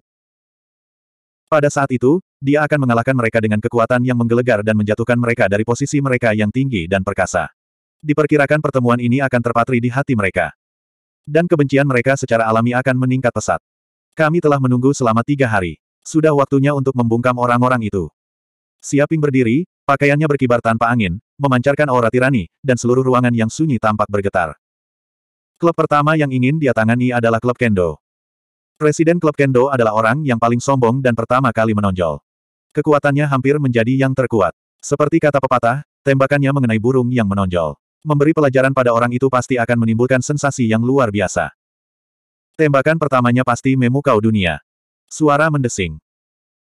Pada saat itu, dia akan mengalahkan mereka dengan kekuatan yang menggelegar dan menjatuhkan mereka dari posisi mereka yang tinggi dan perkasa. Diperkirakan pertemuan ini akan terpatri di hati mereka. Dan kebencian mereka secara alami akan meningkat pesat. Kami telah menunggu selama tiga hari. Sudah waktunya untuk membungkam orang-orang itu. Siaping berdiri, pakaiannya berkibar tanpa angin, memancarkan aura tirani, dan seluruh ruangan yang sunyi tampak bergetar. Klub pertama yang ingin dia tangani adalah klub Kendo. Presiden klub Kendo adalah orang yang paling sombong dan pertama kali menonjol. Kekuatannya hampir menjadi yang terkuat. Seperti kata pepatah, tembakannya mengenai burung yang menonjol. Memberi pelajaran pada orang itu pasti akan menimbulkan sensasi yang luar biasa. Tembakan pertamanya pasti memukau dunia. Suara mendesing.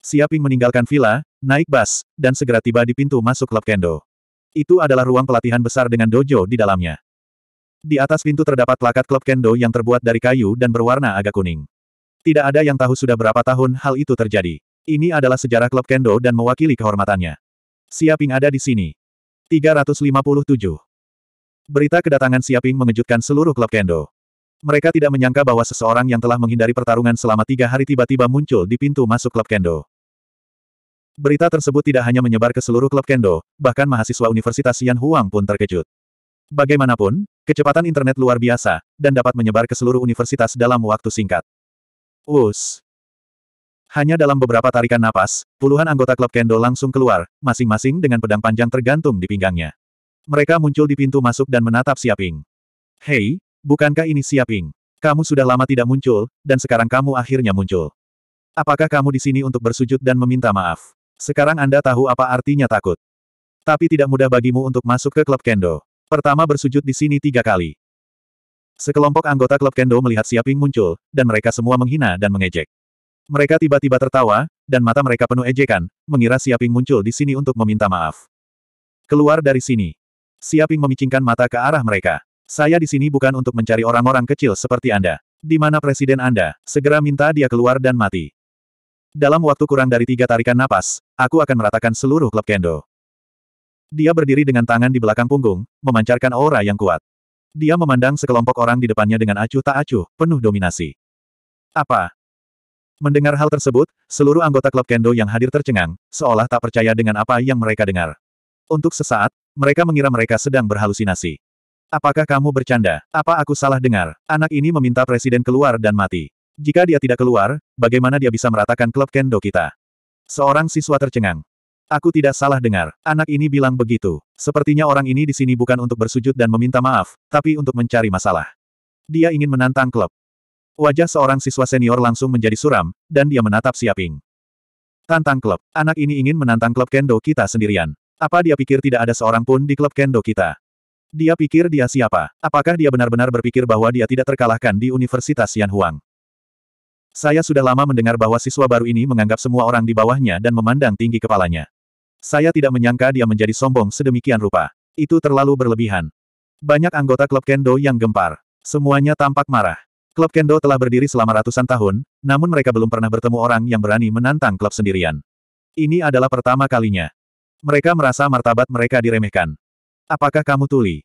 Siaping meninggalkan villa, naik bus, dan segera tiba di pintu masuk klub kendo. Itu adalah ruang pelatihan besar dengan dojo di dalamnya. Di atas pintu terdapat plakat klub kendo yang terbuat dari kayu dan berwarna agak kuning. Tidak ada yang tahu sudah berapa tahun hal itu terjadi. Ini adalah sejarah klub kendo dan mewakili kehormatannya. Siaping ada di sini. 357. Berita kedatangan Siaping mengejutkan seluruh klub kendo. Mereka tidak menyangka bahwa seseorang yang telah menghindari pertarungan selama tiga hari tiba-tiba muncul di pintu masuk klub kendo. Berita tersebut tidak hanya menyebar ke seluruh klub kendo, bahkan mahasiswa Universitas Yan Huang pun terkejut. Bagaimanapun, kecepatan internet luar biasa, dan dapat menyebar ke seluruh universitas dalam waktu singkat. Us. Hanya dalam beberapa tarikan napas, puluhan anggota klub kendo langsung keluar, masing-masing dengan pedang panjang tergantung di pinggangnya. Mereka muncul di pintu masuk dan menatap Siaping. Hei, bukankah ini Siaping? Kamu sudah lama tidak muncul, dan sekarang kamu akhirnya muncul. Apakah kamu di sini untuk bersujud dan meminta maaf? Sekarang Anda tahu apa artinya takut. Tapi tidak mudah bagimu untuk masuk ke klub kendo. Pertama bersujud di sini tiga kali. Sekelompok anggota klub kendo melihat Siaping muncul, dan mereka semua menghina dan mengejek. Mereka tiba-tiba tertawa, dan mata mereka penuh ejekan, mengira Siaping muncul di sini untuk meminta maaf. Keluar dari sini. Siaping memicingkan mata ke arah mereka. Saya di sini bukan untuk mencari orang-orang kecil seperti Anda. Di mana presiden Anda, segera minta dia keluar dan mati. Dalam waktu kurang dari tiga tarikan napas, aku akan meratakan seluruh klub kendo. Dia berdiri dengan tangan di belakang punggung, memancarkan aura yang kuat. Dia memandang sekelompok orang di depannya dengan acuh tak acuh, penuh dominasi. Apa? Mendengar hal tersebut, seluruh anggota klub kendo yang hadir tercengang, seolah tak percaya dengan apa yang mereka dengar. Untuk sesaat, mereka mengira mereka sedang berhalusinasi. Apakah kamu bercanda? Apa aku salah dengar? Anak ini meminta presiden keluar dan mati. Jika dia tidak keluar, bagaimana dia bisa meratakan klub kendo kita? Seorang siswa tercengang. Aku tidak salah dengar. Anak ini bilang begitu. Sepertinya orang ini di sini bukan untuk bersujud dan meminta maaf, tapi untuk mencari masalah. Dia ingin menantang klub. Wajah seorang siswa senior langsung menjadi suram, dan dia menatap Siaping. Tantang klub. Anak ini ingin menantang klub kendo kita sendirian. Apa dia pikir tidak ada seorang pun di klub kendo kita? Dia pikir dia siapa? Apakah dia benar-benar berpikir bahwa dia tidak terkalahkan di Universitas Yanhuang? Saya sudah lama mendengar bahwa siswa baru ini menganggap semua orang di bawahnya dan memandang tinggi kepalanya. Saya tidak menyangka dia menjadi sombong sedemikian rupa. Itu terlalu berlebihan. Banyak anggota klub kendo yang gempar. Semuanya tampak marah. Klub kendo telah berdiri selama ratusan tahun, namun mereka belum pernah bertemu orang yang berani menantang klub sendirian. Ini adalah pertama kalinya. Mereka merasa martabat mereka diremehkan. Apakah kamu tuli?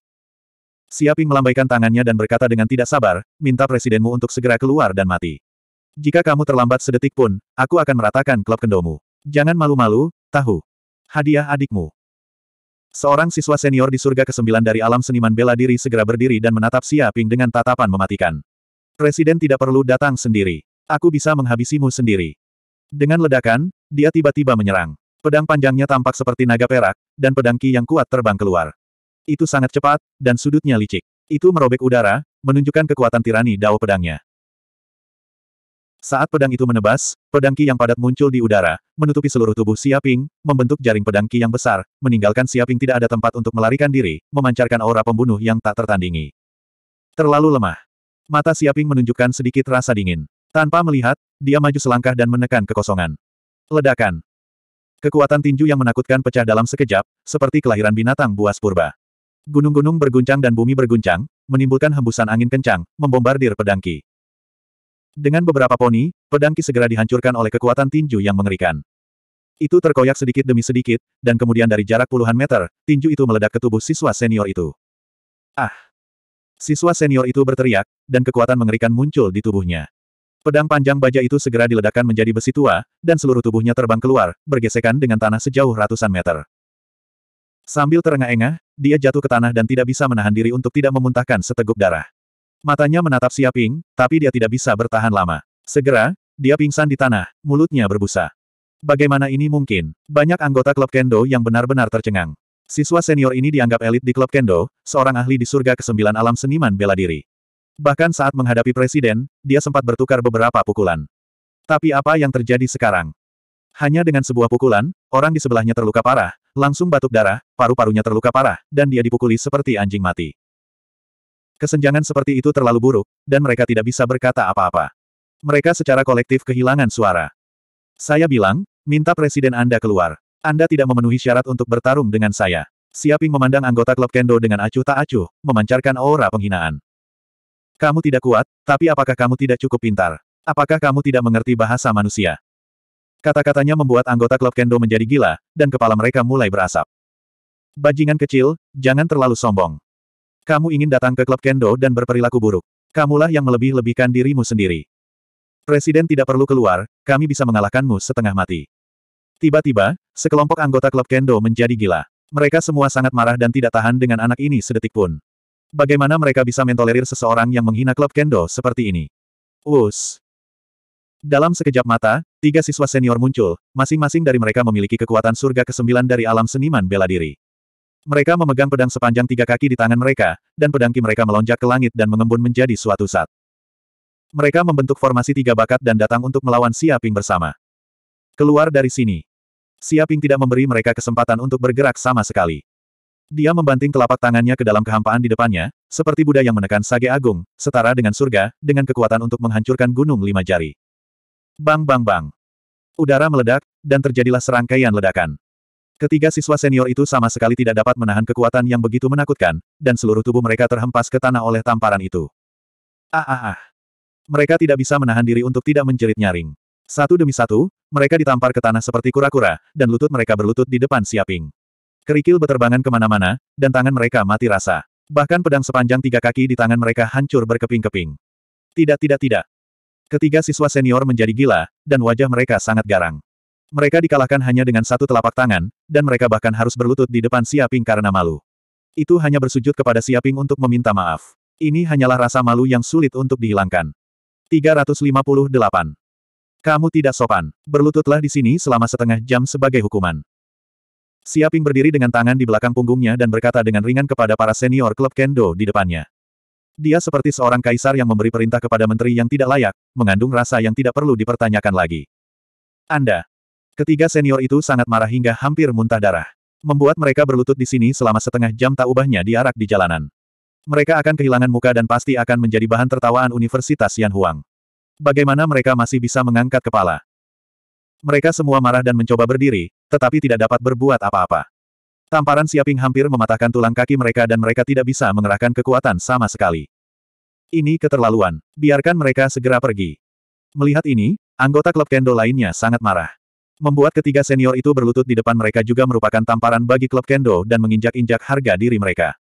Siaping melambaikan tangannya dan berkata dengan tidak sabar, minta presidenmu untuk segera keluar dan mati. Jika kamu terlambat sedetik pun, aku akan meratakan klub kendomu. Jangan malu-malu, tahu. Hadiah adikmu. Seorang siswa senior di surga ke-9 dari alam seniman bela diri segera berdiri dan menatap Xia Ping dengan tatapan mematikan. Presiden tidak perlu datang sendiri. Aku bisa menghabisimu sendiri. Dengan ledakan, dia tiba-tiba menyerang. Pedang panjangnya tampak seperti naga perak, dan pedang ki yang kuat terbang keluar. Itu sangat cepat, dan sudutnya licik. Itu merobek udara, menunjukkan kekuatan tirani dao pedangnya. Saat pedang itu menebas, pedang Qi yang padat muncul di udara, menutupi seluruh tubuh Siaping, membentuk jaring pedang Qi yang besar, meninggalkan Siaping tidak ada tempat untuk melarikan diri, memancarkan aura pembunuh yang tak tertandingi. Terlalu lemah. Mata Siaping menunjukkan sedikit rasa dingin. Tanpa melihat, dia maju selangkah dan menekan kekosongan. Ledakan. Kekuatan tinju yang menakutkan pecah dalam sekejap, seperti kelahiran binatang buas purba. Gunung-gunung berguncang dan bumi berguncang, menimbulkan hembusan angin kencang, membombardir pedang Qi. Dengan beberapa poni, pedang Ki segera dihancurkan oleh kekuatan tinju yang mengerikan. Itu terkoyak sedikit demi sedikit, dan kemudian dari jarak puluhan meter, tinju itu meledak ke tubuh siswa senior itu. Ah! Siswa senior itu berteriak, dan kekuatan mengerikan muncul di tubuhnya. Pedang panjang baja itu segera diledakkan menjadi besi tua, dan seluruh tubuhnya terbang keluar, bergesekan dengan tanah sejauh ratusan meter. Sambil terengah-engah, dia jatuh ke tanah dan tidak bisa menahan diri untuk tidak memuntahkan seteguk darah. Matanya menatap Siaping, tapi dia tidak bisa bertahan lama. Segera, dia pingsan di tanah, mulutnya berbusa. Bagaimana ini mungkin? Banyak anggota klub kendo yang benar-benar tercengang. Siswa senior ini dianggap elit di klub kendo, seorang ahli di surga kesembilan alam seniman bela diri. Bahkan saat menghadapi presiden, dia sempat bertukar beberapa pukulan. Tapi apa yang terjadi sekarang? Hanya dengan sebuah pukulan, orang di sebelahnya terluka parah, langsung batuk darah, paru-parunya terluka parah, dan dia dipukuli seperti anjing mati. Kesenjangan seperti itu terlalu buruk, dan mereka tidak bisa berkata apa-apa. Mereka secara kolektif kehilangan suara. Saya bilang, minta presiden Anda keluar. Anda tidak memenuhi syarat untuk bertarung dengan saya. Siaping memandang anggota klub kendo dengan acuh tak acuh, memancarkan aura penghinaan. Kamu tidak kuat, tapi apakah kamu tidak cukup pintar? Apakah kamu tidak mengerti bahasa manusia? Kata-katanya membuat anggota klub kendo menjadi gila, dan kepala mereka mulai berasap. Bajingan kecil, jangan terlalu sombong. Kamu ingin datang ke klub kendo dan berperilaku buruk. Kamulah yang melebih-lebihkan dirimu sendiri. Presiden tidak perlu keluar, kami bisa mengalahkanmu setengah mati. Tiba-tiba, sekelompok anggota klub kendo menjadi gila. Mereka semua sangat marah dan tidak tahan dengan anak ini sedetik pun. Bagaimana mereka bisa mentolerir seseorang yang menghina klub kendo seperti ini? Us. Dalam sekejap mata, tiga siswa senior muncul, masing-masing dari mereka memiliki kekuatan surga ke-9 dari alam seniman bela diri. Mereka memegang pedang sepanjang tiga kaki di tangan mereka, dan pedang ki mereka melonjak ke langit dan mengembun menjadi suatu saat. Mereka membentuk formasi tiga bakat dan datang untuk melawan Siaping bersama. Keluar dari sini. Siaping tidak memberi mereka kesempatan untuk bergerak sama sekali. Dia membanting telapak tangannya ke dalam kehampaan di depannya, seperti Buddha yang menekan sage agung, setara dengan surga, dengan kekuatan untuk menghancurkan gunung lima jari. Bang bang bang. Udara meledak, dan terjadilah serangkaian ledakan. Ketiga siswa senior itu sama sekali tidak dapat menahan kekuatan yang begitu menakutkan, dan seluruh tubuh mereka terhempas ke tanah oleh tamparan itu. Ah ah ah. Mereka tidak bisa menahan diri untuk tidak menjerit nyaring. Satu demi satu, mereka ditampar ke tanah seperti kura-kura, dan lutut mereka berlutut di depan siaping. Kerikil beterbangan kemana-mana, dan tangan mereka mati rasa. Bahkan pedang sepanjang tiga kaki di tangan mereka hancur berkeping-keping. Tidak tidak tidak. Ketiga siswa senior menjadi gila, dan wajah mereka sangat garang. Mereka dikalahkan hanya dengan satu telapak tangan, dan mereka bahkan harus berlutut di depan Siaping karena malu. Itu hanya bersujud kepada Siaping untuk meminta maaf. Ini hanyalah rasa malu yang sulit untuk dihilangkan. 358. Kamu tidak sopan. Berlututlah di sini selama setengah jam sebagai hukuman. Siaping berdiri dengan tangan di belakang punggungnya dan berkata dengan ringan kepada para senior klub kendo di depannya. Dia seperti seorang kaisar yang memberi perintah kepada menteri yang tidak layak, mengandung rasa yang tidak perlu dipertanyakan lagi. Anda, Ketiga senior itu sangat marah hingga hampir muntah darah. Membuat mereka berlutut di sini selama setengah jam tak ubahnya diarak di jalanan. Mereka akan kehilangan muka dan pasti akan menjadi bahan tertawaan Universitas Yan Huang. Bagaimana mereka masih bisa mengangkat kepala? Mereka semua marah dan mencoba berdiri, tetapi tidak dapat berbuat apa-apa. Tamparan Siaping hampir mematahkan tulang kaki mereka dan mereka tidak bisa mengerahkan kekuatan sama sekali. Ini keterlaluan. Biarkan mereka segera pergi. Melihat ini, anggota klub kendo lainnya sangat marah. Membuat ketiga senior itu berlutut di depan mereka juga merupakan tamparan bagi klub kendo dan menginjak-injak harga diri mereka.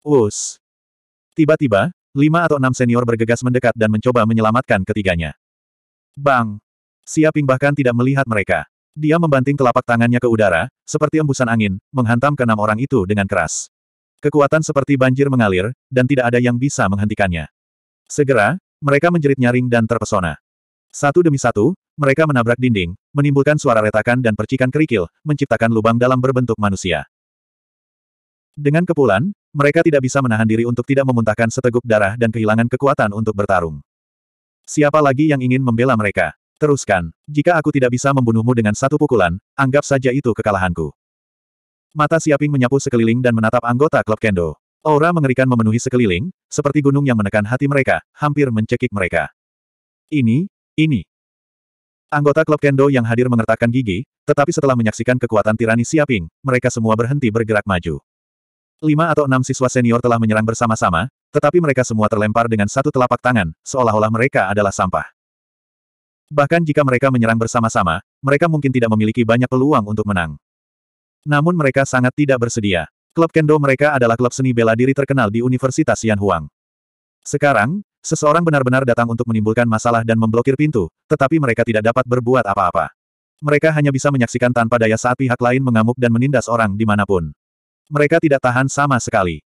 Us. Tiba-tiba, lima atau enam senior bergegas mendekat dan mencoba menyelamatkan ketiganya. Bang! Siaping bahkan tidak melihat mereka. Dia membanting telapak tangannya ke udara, seperti embusan angin, menghantam enam orang itu dengan keras. Kekuatan seperti banjir mengalir, dan tidak ada yang bisa menghentikannya. Segera, mereka menjerit nyaring dan terpesona. Satu demi satu, mereka menabrak dinding, menimbulkan suara retakan dan percikan kerikil, menciptakan lubang dalam berbentuk manusia. Dengan kepulan, mereka tidak bisa menahan diri untuk tidak memuntahkan seteguk darah dan kehilangan kekuatan untuk bertarung. Siapa lagi yang ingin membela mereka? Teruskan. Jika aku tidak bisa membunuhmu dengan satu pukulan, anggap saja itu kekalahanku. Mata Siaping menyapu sekeliling dan menatap anggota klub kendo. Aura mengerikan memenuhi sekeliling, seperti gunung yang menekan hati mereka, hampir mencekik mereka. Ini, ini, Anggota klub Kendo yang hadir mengertakkan gigi, tetapi setelah menyaksikan kekuatan tirani Siaping, mereka semua berhenti bergerak maju. Lima atau enam siswa senior telah menyerang bersama-sama, tetapi mereka semua terlempar dengan satu telapak tangan, seolah-olah mereka adalah sampah. Bahkan jika mereka menyerang bersama-sama, mereka mungkin tidak memiliki banyak peluang untuk menang. Namun mereka sangat tidak bersedia. Klub Kendo mereka adalah klub seni bela diri terkenal di Universitas Yanhuang. Sekarang, Seseorang benar-benar datang untuk menimbulkan masalah dan memblokir pintu, tetapi mereka tidak dapat berbuat apa-apa. Mereka hanya bisa menyaksikan tanpa daya saat pihak lain mengamuk dan menindas orang dimanapun. Mereka tidak tahan sama sekali.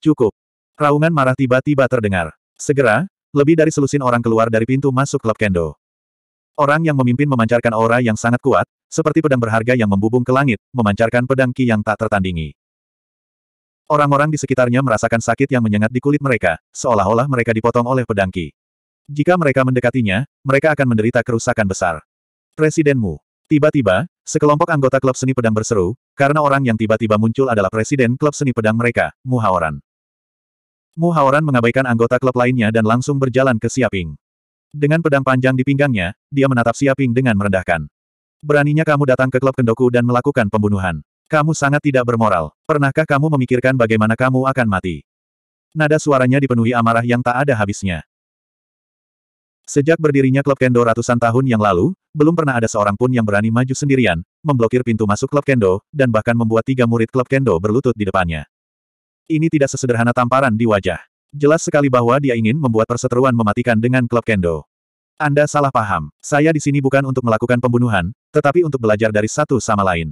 Cukup. Raungan marah tiba-tiba terdengar. Segera, lebih dari selusin orang keluar dari pintu masuk klub kendo. Orang yang memimpin memancarkan aura yang sangat kuat, seperti pedang berharga yang membubung ke langit, memancarkan pedang ki yang tak tertandingi. Orang-orang di sekitarnya merasakan sakit yang menyengat di kulit mereka, seolah-olah mereka dipotong oleh pedangki. Jika mereka mendekatinya, mereka akan menderita kerusakan besar. Presidenmu. Tiba-tiba, sekelompok anggota klub seni pedang berseru, karena orang yang tiba-tiba muncul adalah presiden klub seni pedang mereka, Muhaoran. Muhaoran mengabaikan anggota klub lainnya dan langsung berjalan ke Siaping. Dengan pedang panjang di pinggangnya, dia menatap Siaping dengan merendahkan. Beraninya kamu datang ke klub kendoku dan melakukan pembunuhan. Kamu sangat tidak bermoral. Pernahkah kamu memikirkan bagaimana kamu akan mati? Nada suaranya dipenuhi amarah yang tak ada habisnya. Sejak berdirinya klub kendo ratusan tahun yang lalu, belum pernah ada seorang pun yang berani maju sendirian, memblokir pintu masuk klub kendo, dan bahkan membuat tiga murid klub kendo berlutut di depannya. Ini tidak sesederhana tamparan di wajah. Jelas sekali bahwa dia ingin membuat perseteruan mematikan dengan klub kendo. Anda salah paham. Saya di sini bukan untuk melakukan pembunuhan, tetapi untuk belajar dari satu sama lain.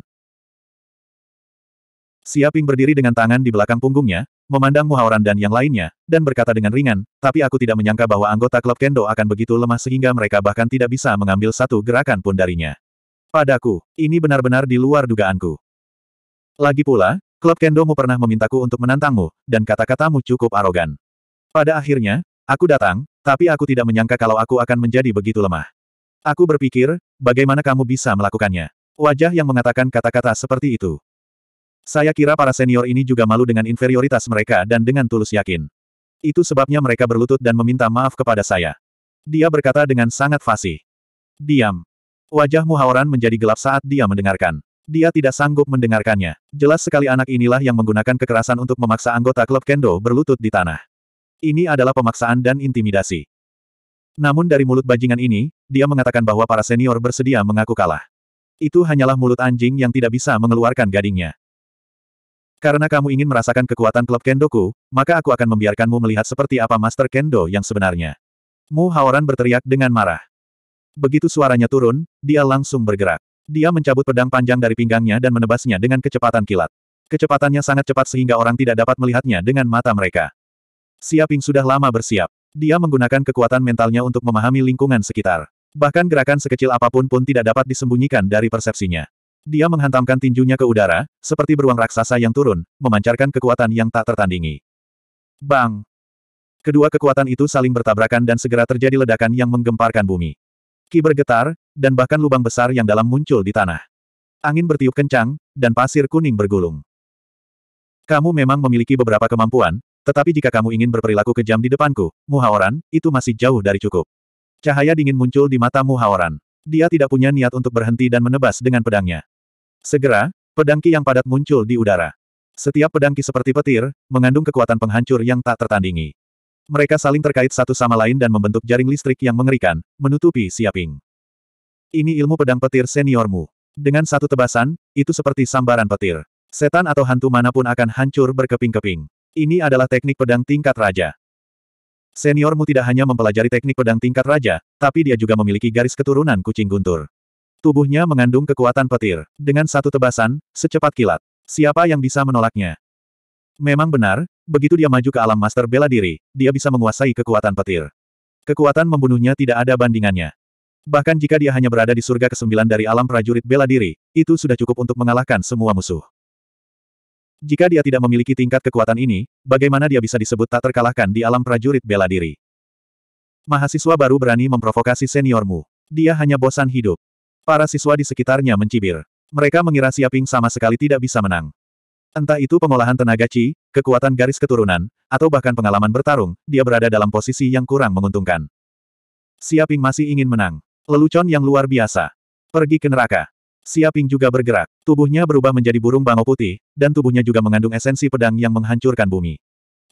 Siaping berdiri dengan tangan di belakang punggungnya, memandang Muhaoran dan yang lainnya, dan berkata dengan ringan, tapi aku tidak menyangka bahwa anggota klub Kendo akan begitu lemah sehingga mereka bahkan tidak bisa mengambil satu gerakan pun darinya. Padaku, ini benar-benar di luar dugaanku. Lagi pula, klub Kendomu pernah memintaku untuk menantangmu, dan kata-katamu cukup arogan. Pada akhirnya, aku datang, tapi aku tidak menyangka kalau aku akan menjadi begitu lemah. Aku berpikir, bagaimana kamu bisa melakukannya? Wajah yang mengatakan kata-kata seperti itu. Saya kira para senior ini juga malu dengan inferioritas mereka dan dengan tulus yakin. Itu sebabnya mereka berlutut dan meminta maaf kepada saya. Dia berkata dengan sangat fasih. Diam. Wajah Muhaoran menjadi gelap saat dia mendengarkan. Dia tidak sanggup mendengarkannya. Jelas sekali anak inilah yang menggunakan kekerasan untuk memaksa anggota klub kendo berlutut di tanah. Ini adalah pemaksaan dan intimidasi. Namun dari mulut bajingan ini, dia mengatakan bahwa para senior bersedia mengaku kalah. Itu hanyalah mulut anjing yang tidak bisa mengeluarkan gadingnya. Karena kamu ingin merasakan kekuatan klub Kendoku, maka aku akan membiarkanmu melihat seperti apa Master Kendo yang sebenarnya. Mu Haoran berteriak dengan marah. Begitu suaranya turun, dia langsung bergerak. Dia mencabut pedang panjang dari pinggangnya dan menebasnya dengan kecepatan kilat. Kecepatannya sangat cepat sehingga orang tidak dapat melihatnya dengan mata mereka. Siaping sudah lama bersiap. Dia menggunakan kekuatan mentalnya untuk memahami lingkungan sekitar. Bahkan gerakan sekecil apapun pun tidak dapat disembunyikan dari persepsinya. Dia menghantamkan tinjunya ke udara, seperti beruang raksasa yang turun, memancarkan kekuatan yang tak tertandingi. Bang! Kedua kekuatan itu saling bertabrakan dan segera terjadi ledakan yang menggemparkan bumi. Ki bergetar, dan bahkan lubang besar yang dalam muncul di tanah. Angin bertiup kencang, dan pasir kuning bergulung. Kamu memang memiliki beberapa kemampuan, tetapi jika kamu ingin berperilaku kejam di depanku, Muhaoran, itu masih jauh dari cukup. Cahaya dingin muncul di mata Muhaoran. Dia tidak punya niat untuk berhenti dan menebas dengan pedangnya. Segera, pedangki yang padat muncul di udara. Setiap pedangki seperti petir, mengandung kekuatan penghancur yang tak tertandingi. Mereka saling terkait satu sama lain dan membentuk jaring listrik yang mengerikan, menutupi Siaping. Ini ilmu pedang petir seniormu. Dengan satu tebasan, itu seperti sambaran petir. Setan atau hantu manapun akan hancur berkeping-keping. Ini adalah teknik pedang tingkat raja. Seniormu tidak hanya mempelajari teknik pedang tingkat raja, tapi dia juga memiliki garis keturunan kucing guntur. Tubuhnya mengandung kekuatan petir. Dengan satu tebasan, secepat kilat. Siapa yang bisa menolaknya? Memang benar, begitu dia maju ke alam master bela diri, dia bisa menguasai kekuatan petir. Kekuatan membunuhnya tidak ada bandingannya. Bahkan jika dia hanya berada di surga ke-9 dari alam prajurit bela diri, itu sudah cukup untuk mengalahkan semua musuh. Jika dia tidak memiliki tingkat kekuatan ini, bagaimana dia bisa disebut tak terkalahkan di alam prajurit bela diri? Mahasiswa baru berani memprovokasi seniormu. Dia hanya bosan hidup. Para siswa di sekitarnya mencibir. Mereka mengira Siaping sama sekali tidak bisa menang. Entah itu pengolahan tenaga Qi, kekuatan garis keturunan, atau bahkan pengalaman bertarung, dia berada dalam posisi yang kurang menguntungkan. Siaping masih ingin menang. Lelucon yang luar biasa. Pergi ke neraka. Siaping juga bergerak. Tubuhnya berubah menjadi burung bangau putih, dan tubuhnya juga mengandung esensi pedang yang menghancurkan bumi.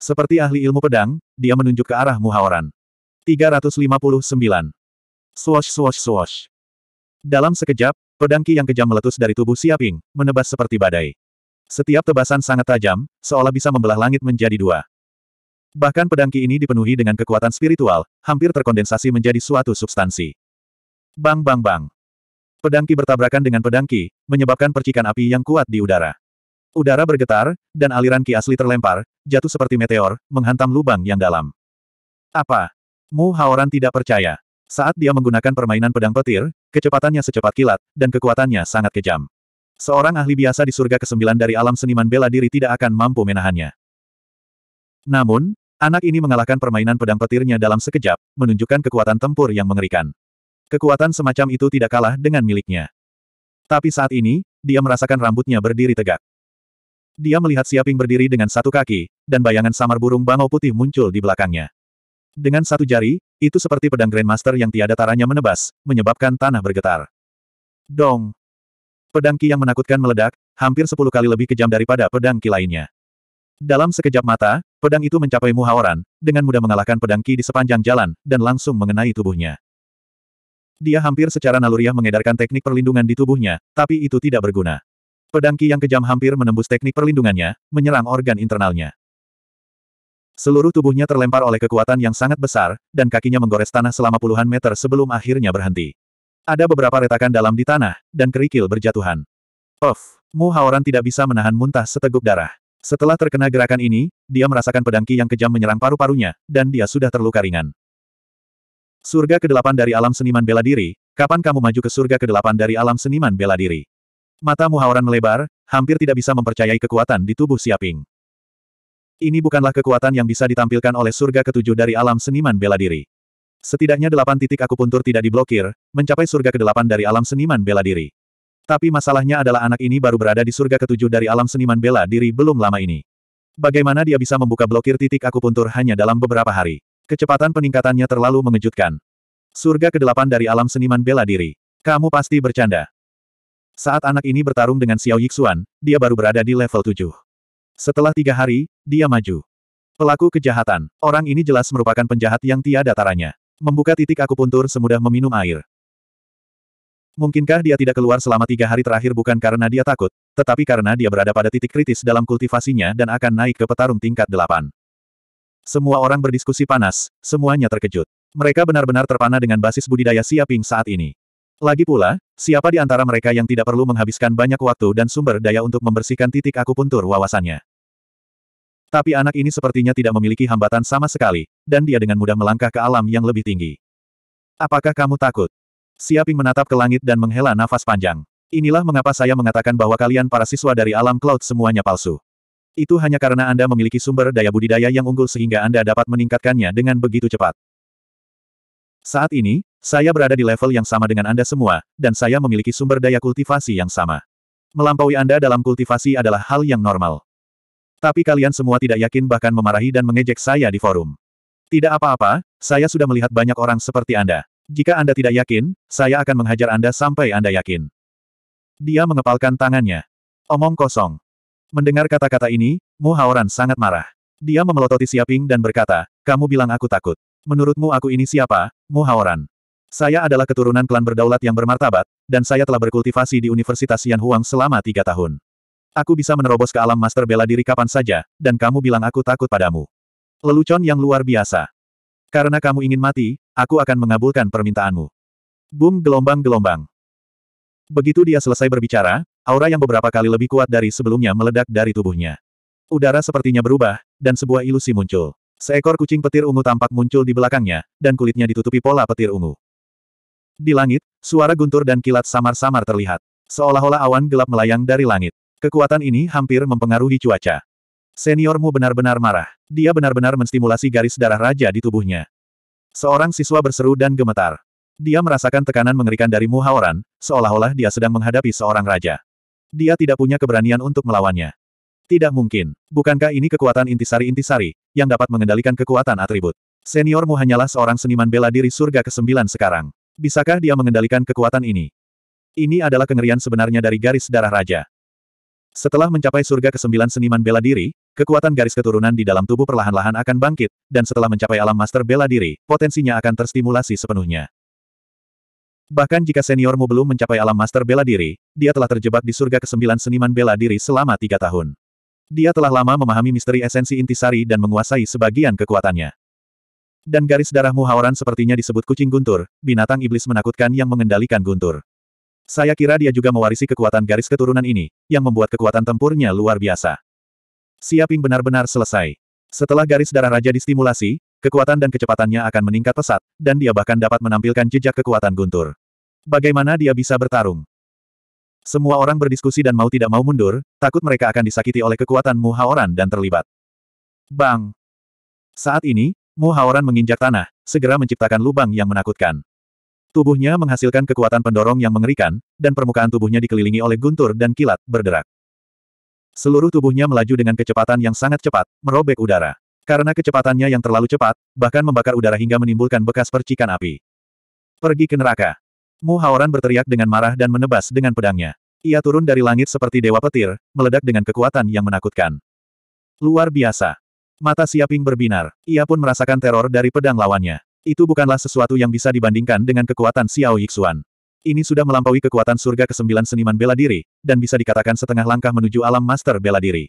Seperti ahli ilmu pedang, dia menunjuk ke arah Muhaoran. 359. Swash swash swash. Dalam sekejap, pedangki yang kejam meletus dari tubuh Siaping, menebas seperti badai. Setiap tebasan sangat tajam, seolah bisa membelah langit menjadi dua. Bahkan pedangki ini dipenuhi dengan kekuatan spiritual, hampir terkondensasi menjadi suatu substansi. Bang bang bang. Pedangki bertabrakan dengan pedangki, menyebabkan percikan api yang kuat di udara. Udara bergetar, dan aliran ki asli terlempar, jatuh seperti meteor, menghantam lubang yang dalam. Apa? Mu Haoran tidak percaya. Saat dia menggunakan permainan pedang petir, Kecepatannya secepat kilat, dan kekuatannya sangat kejam. Seorang ahli biasa di surga kesembilan dari alam seniman bela diri tidak akan mampu menahannya. Namun, anak ini mengalahkan permainan pedang petirnya dalam sekejap, menunjukkan kekuatan tempur yang mengerikan. Kekuatan semacam itu tidak kalah dengan miliknya. Tapi saat ini, dia merasakan rambutnya berdiri tegak. Dia melihat Siaping berdiri dengan satu kaki, dan bayangan samar burung bangau putih muncul di belakangnya. Dengan satu jari, itu seperti pedang Grandmaster yang tiada taranya menebas, menyebabkan tanah bergetar. Dong! Pedang Ki yang menakutkan meledak, hampir sepuluh kali lebih kejam daripada pedang Ki lainnya. Dalam sekejap mata, pedang itu mencapai muhawaran, dengan mudah mengalahkan pedang Ki di sepanjang jalan, dan langsung mengenai tubuhnya. Dia hampir secara naluriah mengedarkan teknik perlindungan di tubuhnya, tapi itu tidak berguna. Pedang Ki yang kejam hampir menembus teknik perlindungannya, menyerang organ internalnya. Seluruh tubuhnya terlempar oleh kekuatan yang sangat besar, dan kakinya menggores tanah selama puluhan meter sebelum akhirnya berhenti. Ada beberapa retakan dalam di tanah, dan kerikil berjatuhan. Of, Mu Haoran tidak bisa menahan muntah seteguk darah. Setelah terkena gerakan ini, dia merasakan pedangki yang kejam menyerang paru-parunya, dan dia sudah terluka ringan. Surga ke-8 dari alam seniman bela diri, kapan kamu maju ke surga ke-8 dari alam seniman bela diri? Mata Mu Haoran melebar, hampir tidak bisa mempercayai kekuatan di tubuh Siaping. Ini bukanlah kekuatan yang bisa ditampilkan oleh surga ketujuh dari alam seniman bela diri. Setidaknya delapan titik aku puntur tidak diblokir, mencapai surga kedelapan dari alam seniman bela diri. Tapi masalahnya adalah anak ini baru berada di surga ketujuh dari alam seniman bela diri belum lama ini. Bagaimana dia bisa membuka blokir titik aku puntur hanya dalam beberapa hari? Kecepatan peningkatannya terlalu mengejutkan. Surga kedelapan dari alam seniman bela diri. Kamu pasti bercanda. Saat anak ini bertarung dengan Xiao Yixuan, dia baru berada di level tujuh. Setelah tiga hari, dia maju. Pelaku kejahatan, orang ini jelas merupakan penjahat yang tiada taranya. Membuka titik aku puntur semudah meminum air. Mungkinkah dia tidak keluar selama tiga hari terakhir bukan karena dia takut, tetapi karena dia berada pada titik kritis dalam kultivasinya dan akan naik ke petarung tingkat delapan. Semua orang berdiskusi panas, semuanya terkejut. Mereka benar-benar terpana dengan basis budidaya Siaping saat ini. Lagi pula, siapa di antara mereka yang tidak perlu menghabiskan banyak waktu dan sumber daya untuk membersihkan titik akupuntur wawasannya. Tapi anak ini sepertinya tidak memiliki hambatan sama sekali, dan dia dengan mudah melangkah ke alam yang lebih tinggi. Apakah kamu takut? Siaping menatap ke langit dan menghela nafas panjang. Inilah mengapa saya mengatakan bahwa kalian para siswa dari alam cloud semuanya palsu. Itu hanya karena Anda memiliki sumber daya budidaya yang unggul sehingga Anda dapat meningkatkannya dengan begitu cepat. Saat ini, saya berada di level yang sama dengan Anda semua, dan saya memiliki sumber daya kultivasi yang sama. Melampaui Anda dalam kultivasi adalah hal yang normal. Tapi kalian semua tidak yakin bahkan memarahi dan mengejek saya di forum. Tidak apa-apa, saya sudah melihat banyak orang seperti Anda. Jika Anda tidak yakin, saya akan menghajar Anda sampai Anda yakin. Dia mengepalkan tangannya. Omong kosong. Mendengar kata-kata ini, Mu Haoran sangat marah. Dia memelototi Siaping dan berkata, kamu bilang aku takut. Menurutmu aku ini siapa, Mu Haoran? Saya adalah keturunan klan berdaulat yang bermartabat, dan saya telah berkultivasi di Universitas Yanhuang selama tiga tahun. Aku bisa menerobos ke alam master bela diri kapan saja, dan kamu bilang aku takut padamu. Lelucon yang luar biasa. Karena kamu ingin mati, aku akan mengabulkan permintaanmu. Boom gelombang-gelombang. Begitu dia selesai berbicara, aura yang beberapa kali lebih kuat dari sebelumnya meledak dari tubuhnya. Udara sepertinya berubah, dan sebuah ilusi muncul. Seekor kucing petir ungu tampak muncul di belakangnya, dan kulitnya ditutupi pola petir ungu. Di langit, suara guntur dan kilat samar-samar terlihat. Seolah-olah awan gelap melayang dari langit. Kekuatan ini hampir mempengaruhi cuaca. Seniormu benar-benar marah. Dia benar-benar menstimulasi garis darah raja di tubuhnya. Seorang siswa berseru dan gemetar. Dia merasakan tekanan mengerikan dari Muhaoran, seolah-olah dia sedang menghadapi seorang raja. Dia tidak punya keberanian untuk melawannya. Tidak mungkin. Bukankah ini kekuatan intisari-intisari, yang dapat mengendalikan kekuatan atribut? Seniormu hanyalah seorang seniman bela diri surga ke-9 sekarang. Bisakah dia mengendalikan kekuatan ini? Ini adalah kengerian sebenarnya dari garis darah raja. Setelah mencapai surga kesembilan seniman bela diri, kekuatan garis keturunan di dalam tubuh perlahan-lahan akan bangkit, dan setelah mencapai alam master bela diri, potensinya akan terstimulasi sepenuhnya. Bahkan jika seniormu belum mencapai alam master bela diri, dia telah terjebak di surga kesembilan seniman bela diri selama tiga tahun. Dia telah lama memahami misteri esensi intisari dan menguasai sebagian kekuatannya. Dan garis darahmu Haoran sepertinya disebut kucing guntur, binatang iblis menakutkan yang mengendalikan guntur. Saya kira dia juga mewarisi kekuatan garis keturunan ini, yang membuat kekuatan tempurnya luar biasa. Siaping benar-benar selesai. Setelah garis darah raja distimulasi, kekuatan dan kecepatannya akan meningkat pesat, dan dia bahkan dapat menampilkan jejak kekuatan guntur. Bagaimana dia bisa bertarung? Semua orang berdiskusi dan mau tidak mau mundur, takut mereka akan disakiti oleh kekuatan Mu dan terlibat. Bang! Saat ini, Mu Haoran menginjak tanah, segera menciptakan lubang yang menakutkan. Tubuhnya menghasilkan kekuatan pendorong yang mengerikan, dan permukaan tubuhnya dikelilingi oleh guntur dan kilat berderak. Seluruh tubuhnya melaju dengan kecepatan yang sangat cepat, merobek udara. Karena kecepatannya yang terlalu cepat, bahkan membakar udara hingga menimbulkan bekas percikan api. Pergi ke neraka. Mu Haoran berteriak dengan marah dan menebas dengan pedangnya. Ia turun dari langit seperti dewa petir, meledak dengan kekuatan yang menakutkan. Luar biasa. Mata Siaping berbinar. Ia pun merasakan teror dari pedang lawannya. Itu bukanlah sesuatu yang bisa dibandingkan dengan kekuatan Xiao Yixuan. Ini sudah melampaui kekuatan surga kesembilan seniman bela diri, dan bisa dikatakan setengah langkah menuju alam master bela diri.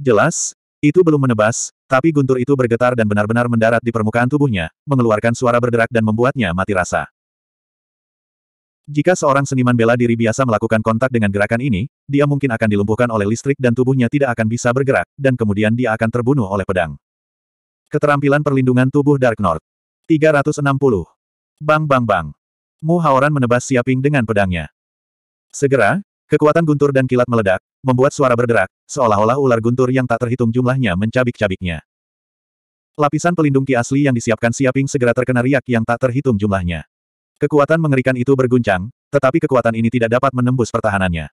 Jelas, itu belum menebas, tapi guntur itu bergetar dan benar-benar mendarat di permukaan tubuhnya, mengeluarkan suara berderak dan membuatnya mati rasa. Jika seorang seniman bela diri biasa melakukan kontak dengan gerakan ini, dia mungkin akan dilumpuhkan oleh listrik dan tubuhnya tidak akan bisa bergerak, dan kemudian dia akan terbunuh oleh pedang. Keterampilan perlindungan tubuh Dark North. 360. Bang bang bang. Mu Haoran menebas Siaping dengan pedangnya. Segera, kekuatan guntur dan kilat meledak, membuat suara berderak, seolah-olah ular guntur yang tak terhitung jumlahnya mencabik-cabiknya. Lapisan pelindung ki asli yang disiapkan Siaping segera terkena riak yang tak terhitung jumlahnya. Kekuatan mengerikan itu berguncang, tetapi kekuatan ini tidak dapat menembus pertahanannya.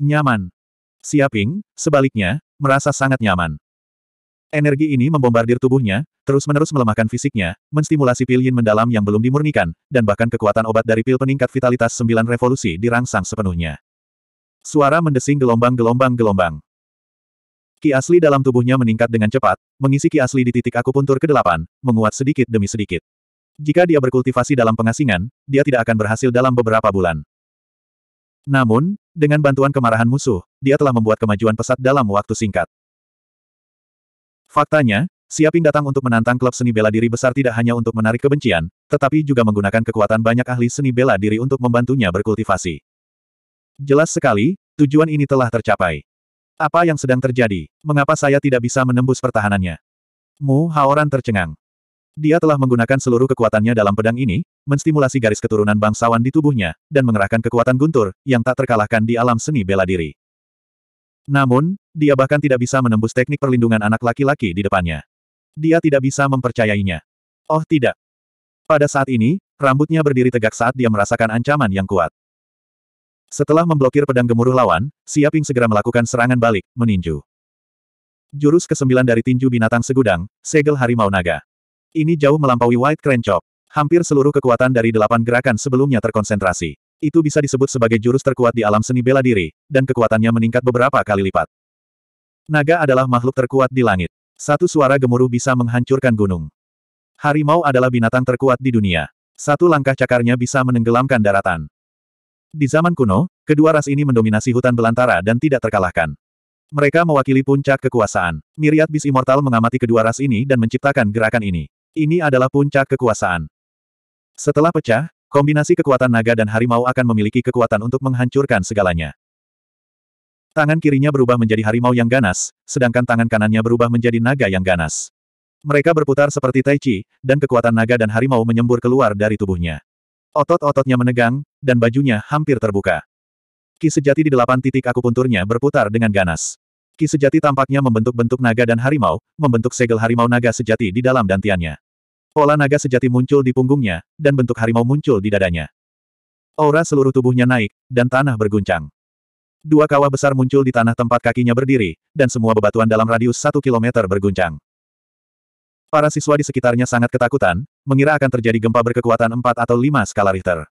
Nyaman. Siaping, sebaliknya, merasa sangat nyaman. Energi ini membombardir tubuhnya, terus-menerus melemahkan fisiknya, menstimulasi pil yin mendalam yang belum dimurnikan, dan bahkan kekuatan obat dari pil peningkat vitalitas sembilan revolusi dirangsang sepenuhnya. Suara mendesing gelombang-gelombang-gelombang. Ki asli dalam tubuhnya meningkat dengan cepat, mengisi ki asli di titik akupuntur ke-8, menguat sedikit demi sedikit. Jika dia berkultivasi dalam pengasingan, dia tidak akan berhasil dalam beberapa bulan. Namun, dengan bantuan kemarahan musuh, dia telah membuat kemajuan pesat dalam waktu singkat. Faktanya, Siaping datang untuk menantang klub seni bela diri besar tidak hanya untuk menarik kebencian, tetapi juga menggunakan kekuatan banyak ahli seni bela diri untuk membantunya berkultivasi. Jelas sekali, tujuan ini telah tercapai. Apa yang sedang terjadi? Mengapa saya tidak bisa menembus pertahanannya? Mu Haoran tercengang. Dia telah menggunakan seluruh kekuatannya dalam pedang ini, menstimulasi garis keturunan bangsawan di tubuhnya, dan mengerahkan kekuatan guntur, yang tak terkalahkan di alam seni bela diri. Namun, dia bahkan tidak bisa menembus teknik perlindungan anak laki-laki di depannya. Dia tidak bisa mempercayainya. Oh tidak. Pada saat ini, rambutnya berdiri tegak saat dia merasakan ancaman yang kuat. Setelah memblokir pedang gemuruh lawan, Siaping segera melakukan serangan balik, meninju. Jurus ke-9 dari tinju binatang segudang, Segel Harimau Naga. Ini jauh melampaui White Crane Hampir seluruh kekuatan dari delapan gerakan sebelumnya terkonsentrasi. Itu bisa disebut sebagai jurus terkuat di alam seni bela diri, dan kekuatannya meningkat beberapa kali lipat. Naga adalah makhluk terkuat di langit. Satu suara gemuruh bisa menghancurkan gunung. Harimau adalah binatang terkuat di dunia. Satu langkah cakarnya bisa menenggelamkan daratan. Di zaman kuno, kedua ras ini mendominasi hutan belantara dan tidak terkalahkan. Mereka mewakili puncak kekuasaan. Miriat Bis Immortal mengamati kedua ras ini dan menciptakan gerakan ini. Ini adalah puncak kekuasaan. Setelah pecah, kombinasi kekuatan naga dan harimau akan memiliki kekuatan untuk menghancurkan segalanya. Tangan kirinya berubah menjadi harimau yang ganas, sedangkan tangan kanannya berubah menjadi naga yang ganas. Mereka berputar seperti tai chi, dan kekuatan naga dan harimau menyembur keluar dari tubuhnya. Otot-ototnya menegang, dan bajunya hampir terbuka. Ki sejati di delapan titik akupunturnya berputar dengan ganas. Ki sejati tampaknya membentuk bentuk naga dan harimau, membentuk segel harimau naga sejati di dalam dantiannya. Pola naga sejati muncul di punggungnya, dan bentuk harimau muncul di dadanya. Aura seluruh tubuhnya naik, dan tanah berguncang. Dua kawah besar muncul di tanah tempat kakinya berdiri, dan semua bebatuan dalam radius satu kilometer berguncang. Para siswa di sekitarnya sangat ketakutan, mengira akan terjadi gempa berkekuatan empat atau lima skala Richter.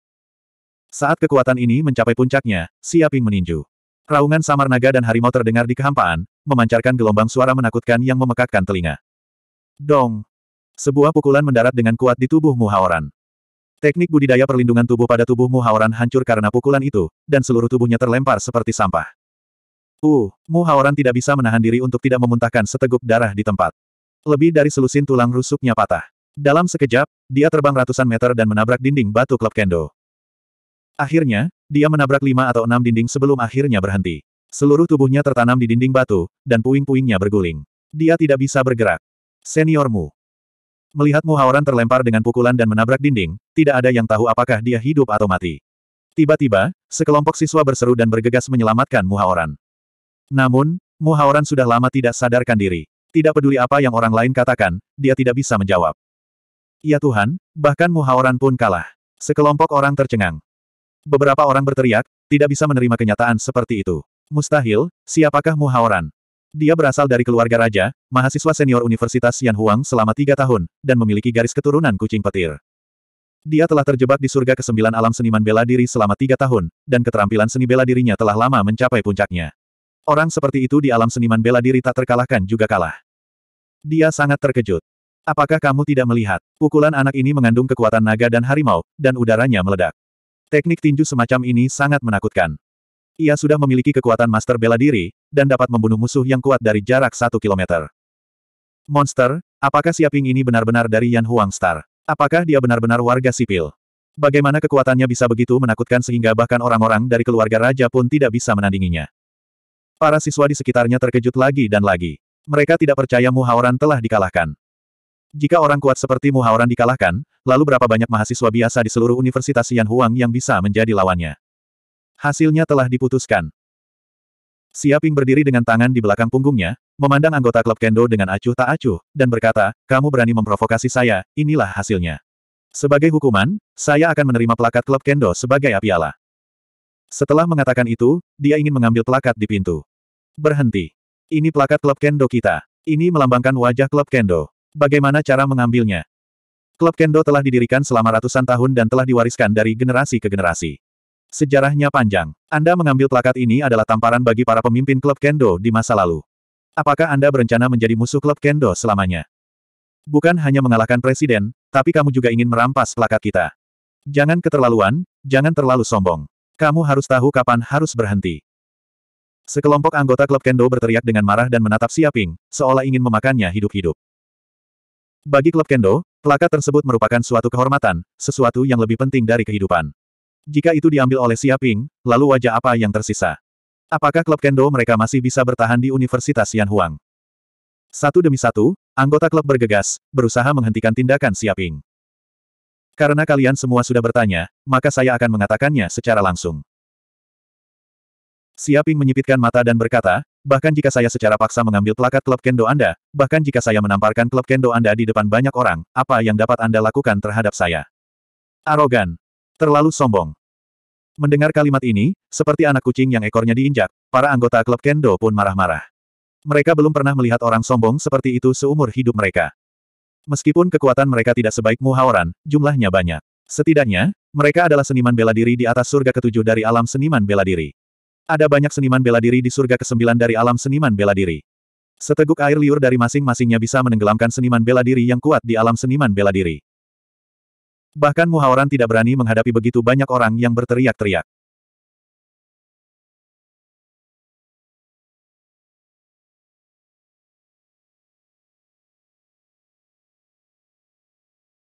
Saat kekuatan ini mencapai puncaknya, Siaping meninju. Raungan samar naga dan harimau terdengar di kehampaan, memancarkan gelombang suara menakutkan yang memekakkan telinga. Dong! Sebuah pukulan mendarat dengan kuat di tubuh Muhaoran. Teknik budidaya perlindungan tubuh pada tubuh Muhaoran hancur karena pukulan itu, dan seluruh tubuhnya terlempar seperti sampah. Uh, Muhaoran tidak bisa menahan diri untuk tidak memuntahkan seteguk darah di tempat. Lebih dari selusin tulang rusuknya patah. Dalam sekejap, dia terbang ratusan meter dan menabrak dinding batu klub kendo. Akhirnya, dia menabrak lima atau enam dinding sebelum akhirnya berhenti. Seluruh tubuhnya tertanam di dinding batu, dan puing-puingnya berguling. Dia tidak bisa bergerak. Seniormu, Melihat Muhaoran terlempar dengan pukulan dan menabrak dinding, tidak ada yang tahu apakah dia hidup atau mati. Tiba-tiba, sekelompok siswa berseru dan bergegas menyelamatkan Muhaoran. Namun, Muhaoran sudah lama tidak sadarkan diri. Tidak peduli apa yang orang lain katakan, dia tidak bisa menjawab. Ya Tuhan, bahkan Muhaoran pun kalah. Sekelompok orang tercengang. Beberapa orang berteriak, tidak bisa menerima kenyataan seperti itu. Mustahil, siapakah Muhaoran? Dia berasal dari keluarga raja, mahasiswa senior Universitas Yan Huang selama tiga tahun, dan memiliki garis keturunan kucing petir. Dia telah terjebak di surga kesembilan alam seniman bela diri selama tiga tahun, dan keterampilan seni bela dirinya telah lama mencapai puncaknya. Orang seperti itu di alam seniman bela diri tak terkalahkan juga kalah. Dia sangat terkejut. Apakah kamu tidak melihat? Pukulan anak ini mengandung kekuatan naga dan harimau, dan udaranya meledak. Teknik tinju semacam ini sangat menakutkan. Ia sudah memiliki kekuatan master bela diri, dan dapat membunuh musuh yang kuat dari jarak satu kilometer. Monster, apakah Siaping ini benar-benar dari Yan Huang Star? Apakah dia benar-benar warga sipil? Bagaimana kekuatannya bisa begitu menakutkan sehingga bahkan orang-orang dari keluarga raja pun tidak bisa menandinginya? Para siswa di sekitarnya terkejut lagi dan lagi. Mereka tidak percaya Muhaoran telah dikalahkan. Jika orang kuat seperti Muhaoran dikalahkan, lalu berapa banyak mahasiswa biasa di seluruh Universitas Yan Huang yang bisa menjadi lawannya? Hasilnya telah diputuskan. Siaping berdiri dengan tangan di belakang punggungnya, memandang anggota klub kendo dengan acuh tak acuh, dan berkata, kamu berani memprovokasi saya, inilah hasilnya. Sebagai hukuman, saya akan menerima plakat klub kendo sebagai apiala. Setelah mengatakan itu, dia ingin mengambil plakat di pintu. Berhenti. Ini plakat klub kendo kita. Ini melambangkan wajah klub kendo. Bagaimana cara mengambilnya? Klub kendo telah didirikan selama ratusan tahun dan telah diwariskan dari generasi ke generasi. Sejarahnya panjang. Anda mengambil plakat ini adalah tamparan bagi para pemimpin klub Kendo di masa lalu. Apakah Anda berencana menjadi musuh klub Kendo selamanya? Bukan hanya mengalahkan presiden, tapi kamu juga ingin merampas plakat kita. Jangan keterlaluan, jangan terlalu sombong. Kamu harus tahu kapan harus berhenti. Sekelompok anggota klub Kendo berteriak dengan marah dan menatap Siaping, seolah ingin memakannya hidup-hidup. Bagi klub Kendo, plakat tersebut merupakan suatu kehormatan, sesuatu yang lebih penting dari kehidupan. Jika itu diambil oleh Siaping, lalu wajah apa yang tersisa? Apakah klub kendo mereka masih bisa bertahan di Universitas Yanhuang? Satu demi satu, anggota klub bergegas, berusaha menghentikan tindakan Siaping. Karena kalian semua sudah bertanya, maka saya akan mengatakannya secara langsung. Siaping menyipitkan mata dan berkata, bahkan jika saya secara paksa mengambil plakat klub kendo Anda, bahkan jika saya menamparkan klub kendo Anda di depan banyak orang, apa yang dapat Anda lakukan terhadap saya? Arogan, Terlalu sombong. Mendengar kalimat ini, seperti anak kucing yang ekornya diinjak, para anggota klub Kendo pun marah-marah. Mereka belum pernah melihat orang sombong seperti itu seumur hidup mereka. Meskipun kekuatan mereka tidak sebaik Muhaoran, jumlahnya banyak. Setidaknya, mereka adalah seniman bela diri di atas surga ketujuh dari alam seniman bela diri. Ada banyak seniman bela diri di surga kesembilan dari alam seniman bela diri. Seteguk air liur dari masing-masingnya bisa menenggelamkan seniman bela diri yang kuat di alam seniman bela diri. Bahkan Muhawaran tidak berani menghadapi begitu banyak orang yang berteriak-teriak.